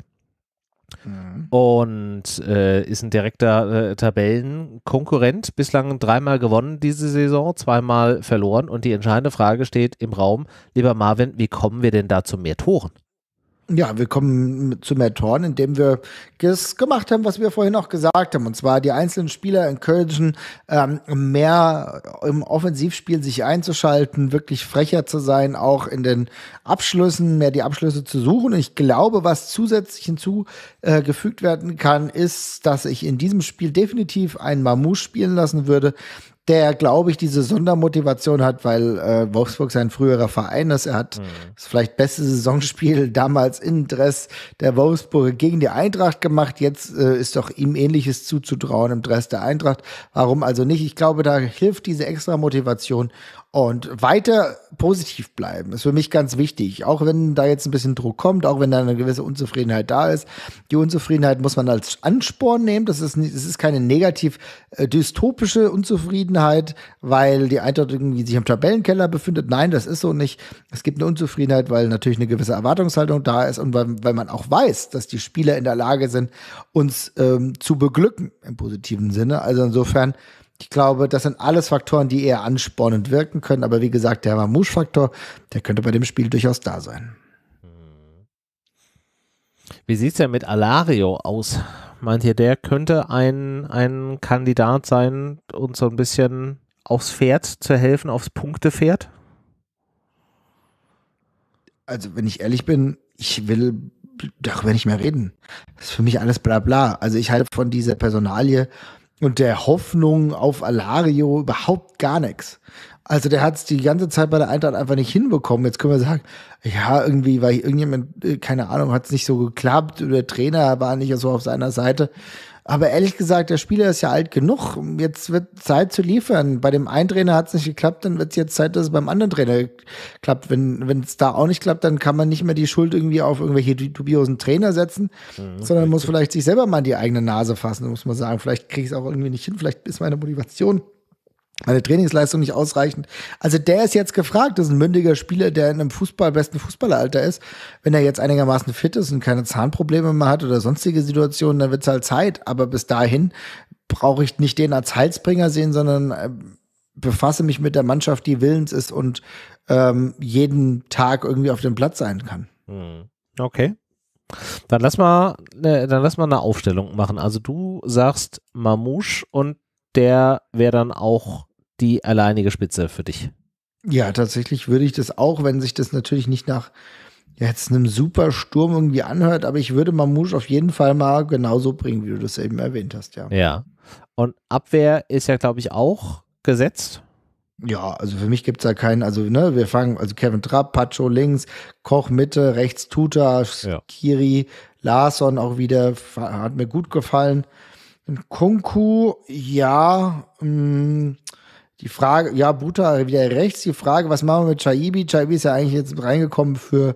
mhm. und äh, ist ein direkter äh, Tabellenkonkurrent. Bislang dreimal gewonnen diese Saison, zweimal verloren. Und die entscheidende Frage steht im Raum, lieber Marvin, wie kommen wir denn da zu mehr Toren? Ja, wir kommen zu Matt Horn, indem wir das gemacht haben, was wir vorhin auch gesagt haben. Und zwar die einzelnen Spieler encouragen, ähm, mehr im Offensivspiel sich einzuschalten, wirklich frecher zu sein, auch in den Abschlüssen, mehr die Abschlüsse zu suchen. Und ich glaube, was zusätzlich hinzugefügt werden kann, ist, dass ich in diesem Spiel definitiv einen Mamou spielen lassen würde, der, glaube ich, diese Sondermotivation hat, weil äh, Wolfsburg sein früherer Verein ist. Er hat mhm. das vielleicht beste Saisonspiel damals in Dress der Wolfsburg gegen die Eintracht gemacht. Jetzt äh, ist doch ihm ähnliches zuzutrauen im Dress der Eintracht. Warum also nicht? Ich glaube, da hilft diese extra Motivation und weiter positiv bleiben. Ist für mich ganz wichtig. Auch wenn da jetzt ein bisschen Druck kommt, auch wenn da eine gewisse Unzufriedenheit da ist. Die Unzufriedenheit muss man als Ansporn nehmen. Das ist, nicht, das ist keine negativ äh, dystopische Unzufriedenheit, weil die Eintracht irgendwie sich im Tabellenkeller befindet. Nein, das ist so nicht. Es gibt eine Unzufriedenheit, weil natürlich eine gewisse Erwartungshaltung da ist und weil, weil man auch weiß, dass die Spieler in der Lage sind, uns ähm, zu beglücken im positiven Sinne. Also insofern ich glaube, das sind alles Faktoren, die eher anspornend wirken können. Aber wie gesagt, der Mamouche-Faktor, der könnte bei dem Spiel durchaus da sein. Hm. Wie sieht es denn mit Alario aus? Meint ihr, der könnte ein, ein Kandidat sein, uns so ein bisschen aufs Pferd zu helfen, aufs Punktepferd? Also, wenn ich ehrlich bin, ich will darüber nicht mehr reden. Das ist für mich alles bla Bla. Also, ich halte von dieser Personalie und der Hoffnung auf Alario überhaupt gar nichts. Also der hat es die ganze Zeit bei der Eintracht einfach nicht hinbekommen. Jetzt können wir sagen, ja, irgendwie, weil irgendjemand, äh, keine Ahnung, hat es nicht so geklappt, oder der Trainer war nicht so auf seiner Seite. Aber ehrlich gesagt, der Spieler ist ja alt genug. Jetzt wird Zeit zu liefern. Bei dem einen Trainer hat es nicht geklappt, dann wird es jetzt Zeit, dass es beim anderen Trainer klappt. Wenn es da auch nicht klappt, dann kann man nicht mehr die Schuld irgendwie auf irgendwelche dubiosen Trainer setzen, mhm. sondern muss vielleicht sich selber mal in die eigene Nase fassen, muss man sagen. Vielleicht kriege ich es auch irgendwie nicht hin, vielleicht ist meine Motivation meine Trainingsleistung nicht ausreichend. Also der ist jetzt gefragt, das ist ein mündiger Spieler, der in einem Fußball, besten Fußballeralter ist. Wenn er jetzt einigermaßen fit ist und keine Zahnprobleme mehr hat oder sonstige Situationen, dann wird es halt Zeit. Aber bis dahin brauche ich nicht den als Halsbringer sehen, sondern äh, befasse mich mit der Mannschaft, die willens ist und ähm, jeden Tag irgendwie auf dem Platz sein kann. Hm. Okay. Dann lass mal, äh, dann lass mal eine Aufstellung machen. Also du sagst Mamouche und der wäre dann auch die alleinige Spitze für dich. Ja, tatsächlich würde ich das auch, wenn sich das natürlich nicht nach jetzt einem super Sturm irgendwie anhört, aber ich würde Mamouche auf jeden Fall mal genauso bringen, wie du das eben erwähnt hast, ja. Ja. Und Abwehr ist ja, glaube ich, auch gesetzt. Ja, also für mich gibt es da keinen, also ne, wir fangen, also Kevin Trapp, Pacho links, Koch Mitte, rechts Tuta, ja. Kiri, Larson auch wieder, hat mir gut gefallen. Kunku, ja, mh, mm, die Frage, ja, Buta wieder rechts. Die Frage, was machen wir mit Chaibi? Chaibi ist ja eigentlich jetzt reingekommen für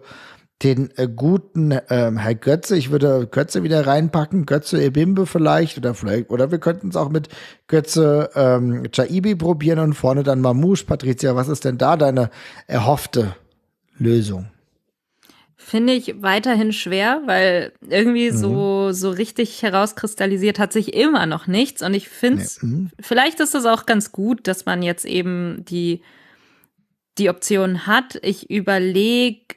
den äh, guten äh, Herr Götze. Ich würde Götze wieder reinpacken, Götze Ebimbe vielleicht oder vielleicht, oder wir könnten es auch mit Götze ähm, Chaibi probieren und vorne dann Mamouche. Patricia, was ist denn da deine erhoffte Lösung? Finde ich weiterhin schwer, weil irgendwie mhm. so, so richtig herauskristallisiert hat sich immer noch nichts. Und ich finde es, nee. mhm. vielleicht ist es auch ganz gut, dass man jetzt eben die, die Option hat. Ich überlege,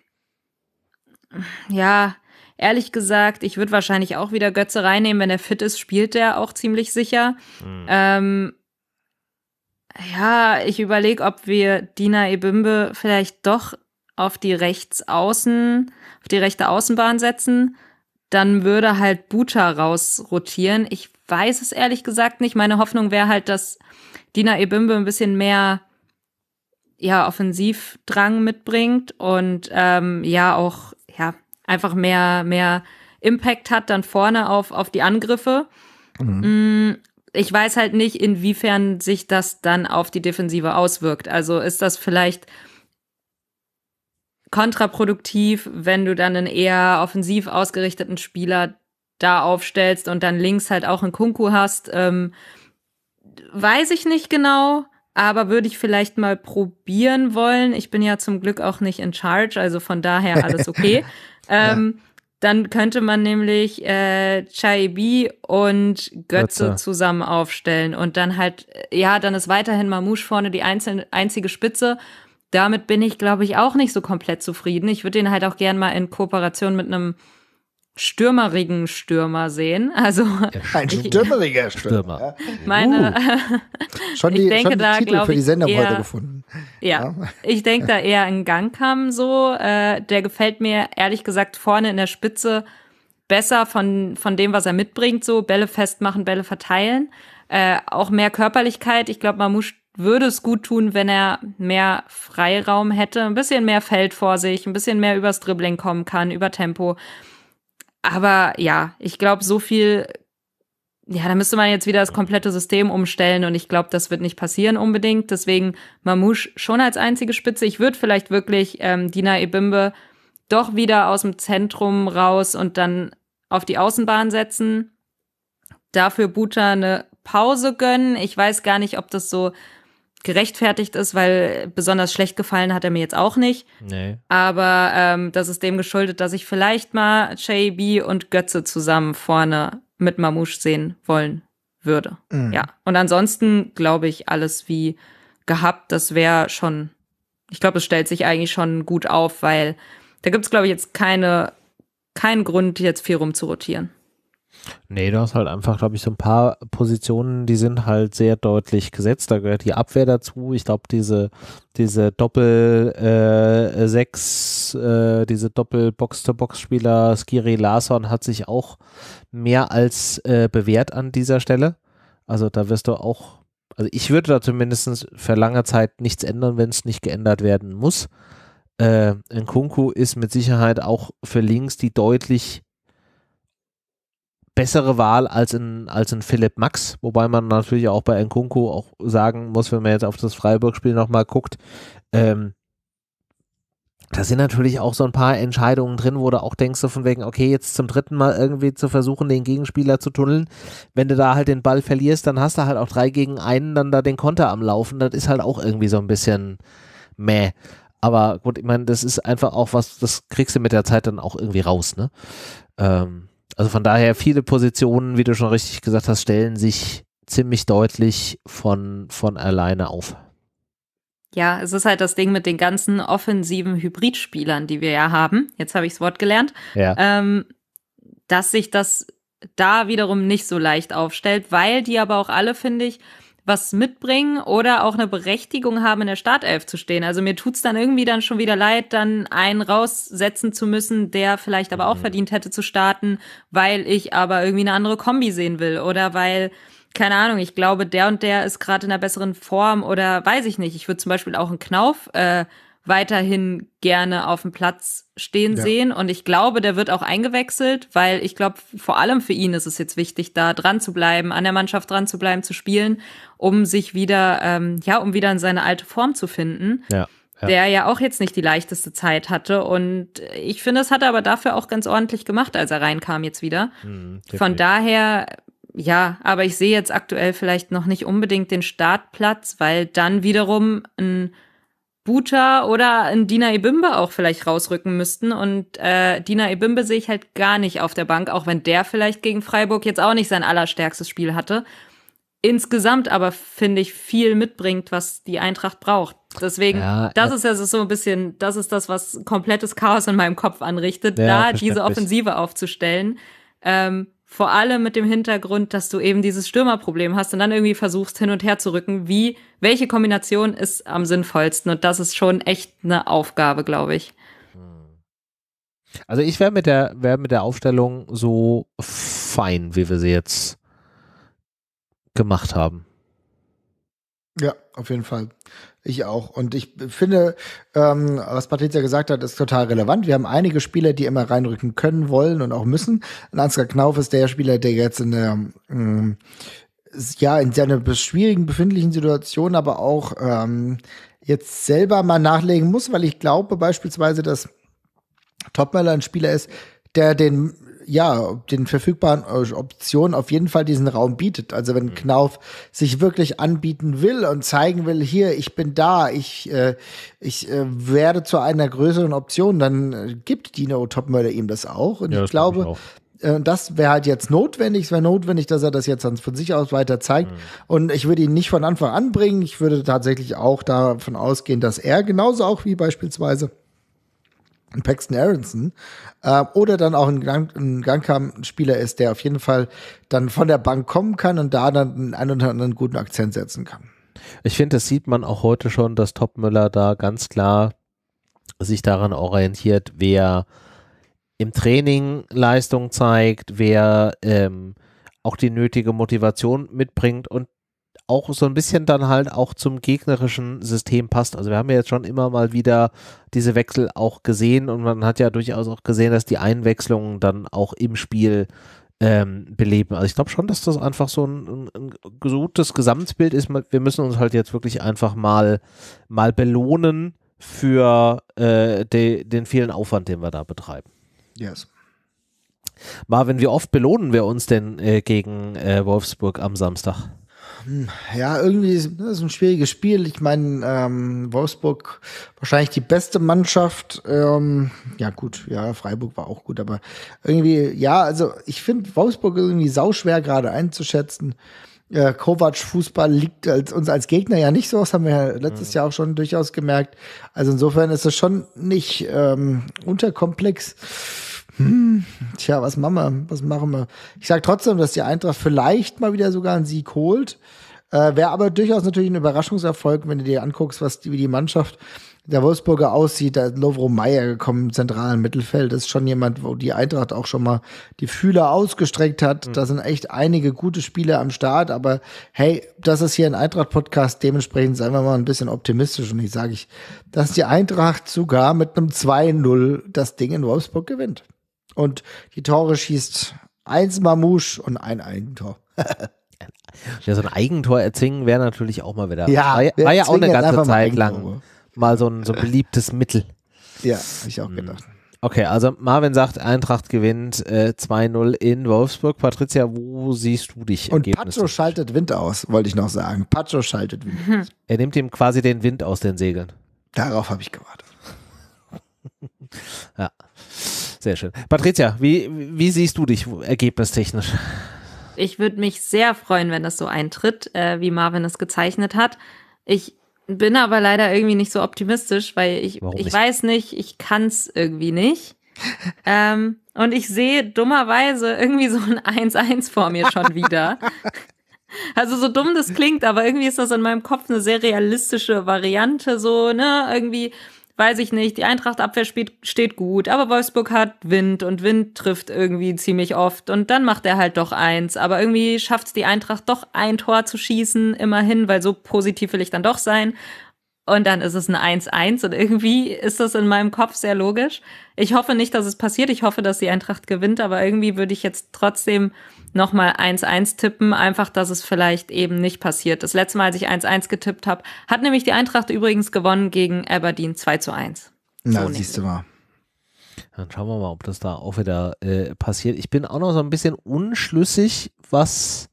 ja, ehrlich gesagt, ich würde wahrscheinlich auch wieder Götze reinnehmen. Wenn er fit ist, spielt er auch ziemlich sicher. Mhm. Ähm, ja, ich überlege, ob wir Dina Ebimbe vielleicht doch auf die Rechtsaußen, auf die rechte Außenbahn setzen, dann würde halt Buta rausrotieren. Ich weiß es ehrlich gesagt nicht. Meine Hoffnung wäre halt, dass Dina Ebimbe ein bisschen mehr ja, Offensivdrang mitbringt und ähm, ja auch ja einfach mehr, mehr Impact hat dann vorne auf, auf die Angriffe. Mhm. Mm, ich weiß halt nicht, inwiefern sich das dann auf die Defensive auswirkt. Also ist das vielleicht kontraproduktiv, wenn du dann einen eher offensiv ausgerichteten Spieler da aufstellst und dann links halt auch einen Kunku hast. Ähm, weiß ich nicht genau, aber würde ich vielleicht mal probieren wollen. Ich bin ja zum Glück auch nicht in charge, also von daher alles okay. ähm, ja. Dann könnte man nämlich äh, Chai B und Götze, Götze, zusammen aufstellen und dann halt, ja, dann ist weiterhin Mamouche vorne die einzelne, einzige Spitze damit bin ich, glaube ich, auch nicht so komplett zufrieden. Ich würde den halt auch gern mal in Kooperation mit einem stürmerigen Stürmer sehen. Also ein stürmeriger Stürmer. meine, uh, schon die, ich denke schon die da, Titel für die Sendung eher, heute gefunden. Ja, ja. ich denke da eher ein Gangkamm so. Äh, der gefällt mir ehrlich gesagt vorne in der Spitze besser von von dem, was er mitbringt. So Bälle festmachen, Bälle verteilen. Äh, auch mehr Körperlichkeit. Ich glaube, Mamouche würde es gut tun, wenn er mehr Freiraum hätte, ein bisschen mehr Feld vor sich, ein bisschen mehr übers Dribbling kommen kann, über Tempo. Aber ja, ich glaube, so viel, ja, da müsste man jetzt wieder das komplette System umstellen und ich glaube, das wird nicht passieren unbedingt. Deswegen Mamouche schon als einzige Spitze. Ich würde vielleicht wirklich ähm, Dina Ebimbe doch wieder aus dem Zentrum raus und dann auf die Außenbahn setzen. Dafür Buta eine Pause gönnen. Ich weiß gar nicht, ob das so gerechtfertigt ist, weil besonders schlecht gefallen hat er mir jetzt auch nicht. Nee. Aber ähm, das ist dem geschuldet, dass ich vielleicht mal JB und Götze zusammen vorne mit Mamouche sehen wollen würde. Mhm. Ja. Und ansonsten glaube ich, alles wie gehabt, das wäre schon, ich glaube, es stellt sich eigentlich schon gut auf, weil da gibt es, glaube ich, jetzt keine, keinen Grund, jetzt viel rumzurotieren. Nee, du hast halt einfach, glaube ich, so ein paar Positionen, die sind halt sehr deutlich gesetzt. Da gehört die Abwehr dazu. Ich glaube, diese, diese Doppel-Sechs, äh, äh, diese Doppel-Box-to-Box-Spieler Skiri Larsson hat sich auch mehr als äh, bewährt an dieser Stelle. Also da wirst du auch, also ich würde da zumindest für lange Zeit nichts ändern, wenn es nicht geändert werden muss. Äh, Nkunku ist mit Sicherheit auch für links die deutlich bessere Wahl als in, als in Philipp Max, wobei man natürlich auch bei Nkunku auch sagen muss, wenn man jetzt auf das Freiburg-Spiel nochmal guckt, ähm, da sind natürlich auch so ein paar Entscheidungen drin, wo du auch denkst, so von wegen, okay, jetzt zum dritten Mal irgendwie zu versuchen, den Gegenspieler zu tunneln. Wenn du da halt den Ball verlierst, dann hast du halt auch drei gegen einen, dann da den Konter am Laufen. Das ist halt auch irgendwie so ein bisschen meh. Aber gut, ich meine, das ist einfach auch was, das kriegst du mit der Zeit dann auch irgendwie raus, ne? Ähm, also von daher viele Positionen, wie du schon richtig gesagt hast, stellen sich ziemlich deutlich von, von alleine auf. Ja, es ist halt das Ding mit den ganzen offensiven Hybridspielern, die wir ja haben. Jetzt habe ich das Wort gelernt. Ja. Ähm, dass sich das da wiederum nicht so leicht aufstellt, weil die aber auch alle, finde ich, was mitbringen oder auch eine Berechtigung haben, in der Startelf zu stehen. Also mir tut's dann irgendwie dann schon wieder leid, dann einen raussetzen zu müssen, der vielleicht aber auch mhm. verdient hätte zu starten, weil ich aber irgendwie eine andere Kombi sehen will oder weil keine Ahnung, ich glaube, der und der ist gerade in einer besseren Form oder weiß ich nicht. Ich würde zum Beispiel auch einen Knauf äh, weiterhin gerne auf dem Platz stehen ja. sehen. Und ich glaube, der wird auch eingewechselt, weil ich glaube, vor allem für ihn ist es jetzt wichtig, da dran zu bleiben, an der Mannschaft dran zu bleiben, zu spielen, um sich wieder, ähm, ja, um wieder in seine alte Form zu finden. Ja. Ja. der ja auch jetzt nicht die leichteste Zeit hatte. Und ich finde, es hat er aber dafür auch ganz ordentlich gemacht, als er reinkam jetzt wieder. Mhm, Von daher, ja, aber ich sehe jetzt aktuell vielleicht noch nicht unbedingt den Startplatz, weil dann wiederum ein Buta oder ein Dina Ebimbe auch vielleicht rausrücken müssten. Und äh, Dina Ebimbe sehe ich halt gar nicht auf der Bank, auch wenn der vielleicht gegen Freiburg jetzt auch nicht sein allerstärkstes Spiel hatte. Insgesamt aber finde ich viel mitbringt, was die Eintracht braucht. Deswegen, ja, das ist ja also so ein bisschen, das ist das, was komplettes Chaos in meinem Kopf anrichtet, ja, da diese Offensive aufzustellen. Ähm, vor allem mit dem Hintergrund, dass du eben dieses Stürmerproblem hast und dann irgendwie versuchst, hin und her zu rücken, wie, welche Kombination ist am sinnvollsten? Und das ist schon echt eine Aufgabe, glaube ich. Also ich wäre mit der, wär mit der Aufstellung so fein, wie wir sie jetzt gemacht haben. Ja, auf jeden Fall. Ich auch. Und ich finde, ähm, was Patricia gesagt hat, ist total relevant. Wir haben einige Spieler, die immer reinrücken können, wollen und auch müssen. Und Ansgar Knauf ist der Spieler, der jetzt in der ähm, ja in seiner schwierigen befindlichen Situation, aber auch ähm, jetzt selber mal nachlegen muss, weil ich glaube beispielsweise, dass Topmöller ein Spieler ist, der den ja, den verfügbaren äh, Optionen auf jeden Fall diesen Raum bietet. Also wenn mhm. Knauf sich wirklich anbieten will und zeigen will, hier, ich bin da, ich, äh, ich äh, werde zu einer größeren Option, dann äh, gibt Dino Topmörder ihm das auch. Und ja, ich glaube, ich äh, das wäre halt jetzt notwendig. Es wäre notwendig, dass er das jetzt von sich aus weiter zeigt. Mhm. Und ich würde ihn nicht von Anfang an bringen. Ich würde tatsächlich auch davon ausgehen, dass er genauso auch wie beispielsweise Paxton Aronson äh, oder dann auch ein, ein Gangkampf-Spieler ist, der auf jeden Fall dann von der Bank kommen kann und da dann einen, einen oder anderen guten Akzent setzen kann. Ich finde, das sieht man auch heute schon, dass Topmüller da ganz klar sich daran orientiert, wer im Training Leistung zeigt, wer ähm, auch die nötige Motivation mitbringt und auch so ein bisschen dann halt auch zum gegnerischen System passt. Also wir haben ja jetzt schon immer mal wieder diese Wechsel auch gesehen und man hat ja durchaus auch gesehen, dass die Einwechslungen dann auch im Spiel ähm, beleben. Also ich glaube schon, dass das einfach so ein, ein, ein gutes Gesamtbild ist. Wir müssen uns halt jetzt wirklich einfach mal, mal belohnen für äh, de, den vielen Aufwand, den wir da betreiben. Yes. Marvin, wie oft belohnen wir uns denn äh, gegen äh, Wolfsburg am Samstag? Ja, irgendwie ist es ne, ein schwieriges Spiel. Ich meine, ähm, Wolfsburg wahrscheinlich die beste Mannschaft. Ähm, ja, gut, ja, Freiburg war auch gut, aber irgendwie, ja, also ich finde Wolfsburg irgendwie sauschwer gerade einzuschätzen. Äh, Kovac Fußball liegt als, uns als Gegner ja nicht so, aus, haben wir ja letztes ja. Mhm. Jahr auch schon durchaus gemerkt. Also insofern ist es schon nicht ähm, unterkomplex hm, tja, was machen wir? Was machen wir? Ich sage trotzdem, dass die Eintracht vielleicht mal wieder sogar einen Sieg holt. Äh, Wäre aber durchaus natürlich ein Überraschungserfolg, wenn du dir anguckst, was die, wie die Mannschaft der Wolfsburger aussieht. Da ist Lovro Meyer gekommen im zentralen Mittelfeld. Das ist schon jemand, wo die Eintracht auch schon mal die Fühler ausgestreckt hat. Mhm. Da sind echt einige gute Spiele am Start. Aber hey, das ist hier ein Eintracht-Podcast. Dementsprechend seien wir mal ein bisschen optimistisch. Und ich sage ich, dass die Eintracht sogar mit einem 2-0 das Ding in Wolfsburg gewinnt und die Tore schießt eins Mamouche und ein Eigentor. ja, so ein Eigentor erzwingen wäre natürlich auch mal wieder. Ja, war, ja, war ja auch eine ganze Zeit lang mal so ein, so ein äh. beliebtes Mittel. Ja, habe ich auch hm. gedacht. Okay, also Marvin sagt, Eintracht gewinnt äh, 2-0 in Wolfsburg. Patricia, wo siehst du dich? Und Pacho schaltet Wind aus, wollte ich noch sagen. Pacho schaltet Wind aus. Er nimmt ihm quasi den Wind aus den Segeln. Darauf habe ich gewartet. ja. Sehr schön. Patricia, wie, wie siehst du dich ergebnistechnisch? Ich würde mich sehr freuen, wenn das so eintritt, äh, wie Marvin es gezeichnet hat. Ich bin aber leider irgendwie nicht so optimistisch, weil ich, ich weiß nicht, ich kann es irgendwie nicht. ähm, und ich sehe dummerweise irgendwie so ein 1-1 vor mir schon wieder. Also so dumm das klingt, aber irgendwie ist das in meinem Kopf eine sehr realistische Variante, so, ne, irgendwie weiß ich nicht, die Eintracht-Abwehr steht gut, aber Wolfsburg hat Wind und Wind trifft irgendwie ziemlich oft und dann macht er halt doch eins. Aber irgendwie schafft es die Eintracht doch ein Tor zu schießen, immerhin, weil so positiv will ich dann doch sein. Und dann ist es ein 1-1 und irgendwie ist das in meinem Kopf sehr logisch. Ich hoffe nicht, dass es passiert. Ich hoffe, dass die Eintracht gewinnt, aber irgendwie würde ich jetzt trotzdem nochmal 1-1 tippen, einfach, dass es vielleicht eben nicht passiert. Das letzte Mal, als ich 1-1 getippt habe, hat nämlich die Eintracht übrigens gewonnen gegen Aberdeen 2-1. zu Na, so siehst du mal. Dann schauen wir mal, ob das da auch wieder äh, passiert. Ich bin auch noch so ein bisschen unschlüssig, was,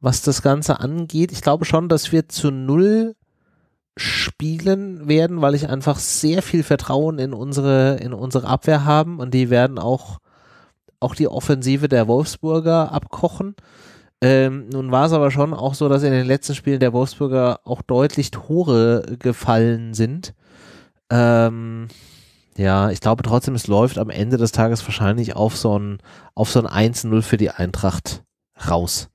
was das Ganze angeht. Ich glaube schon, dass wir zu null spielen werden, weil ich einfach sehr viel Vertrauen in unsere, in unsere Abwehr haben und die werden auch auch die Offensive der Wolfsburger abkochen. Ähm, nun war es aber schon auch so, dass in den letzten Spielen der Wolfsburger auch deutlich Tore gefallen sind. Ähm, ja, ich glaube trotzdem, es läuft am Ende des Tages wahrscheinlich auf so ein, auf so ein 1-0 für die Eintracht raus.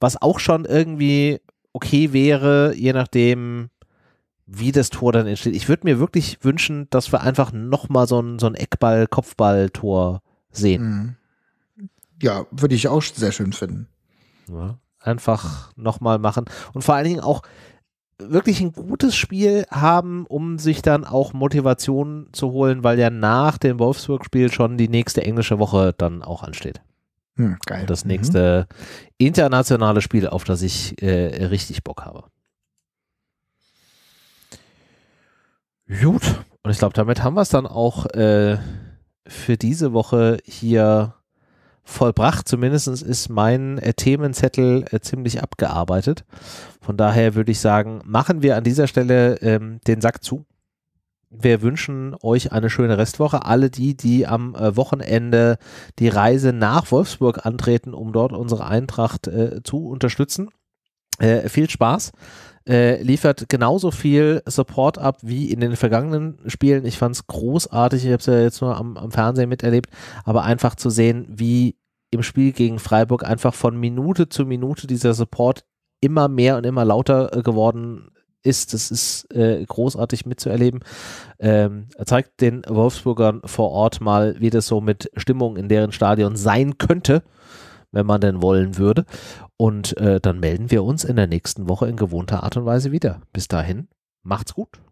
Was auch schon irgendwie okay wäre, je nachdem, wie das Tor dann entsteht. Ich würde mir wirklich wünschen, dass wir einfach nochmal so ein, so ein Eckball-Kopfball-Tor sehen. Mhm. Ja, würde ich auch sehr schön finden. Ja, einfach nochmal machen. Und vor allen Dingen auch wirklich ein gutes Spiel haben, um sich dann auch Motivation zu holen, weil ja nach dem Wolfsburg-Spiel schon die nächste englische Woche dann auch ansteht. Hm, geil. Und das mhm. nächste mhm. internationale Spiel, auf das ich äh, richtig Bock habe. Gut. Und ich glaube, damit haben wir es dann auch. Äh, für diese Woche hier vollbracht. Zumindest ist mein äh, Themenzettel äh, ziemlich abgearbeitet. Von daher würde ich sagen, machen wir an dieser Stelle ähm, den Sack zu. Wir wünschen euch eine schöne Restwoche. Alle die, die am äh, Wochenende die Reise nach Wolfsburg antreten, um dort unsere Eintracht äh, zu unterstützen. Äh, viel Spaß. Äh, liefert genauso viel Support ab wie in den vergangenen Spielen. Ich fand es großartig, ich habe es ja jetzt nur am, am Fernsehen miterlebt, aber einfach zu sehen, wie im Spiel gegen Freiburg einfach von Minute zu Minute dieser Support immer mehr und immer lauter äh, geworden ist. Das ist äh, großartig mitzuerleben. Ähm, zeigt den Wolfsburgern vor Ort mal, wie das so mit Stimmung in deren Stadion sein könnte, wenn man denn wollen würde. Und äh, dann melden wir uns in der nächsten Woche in gewohnter Art und Weise wieder. Bis dahin, macht's gut.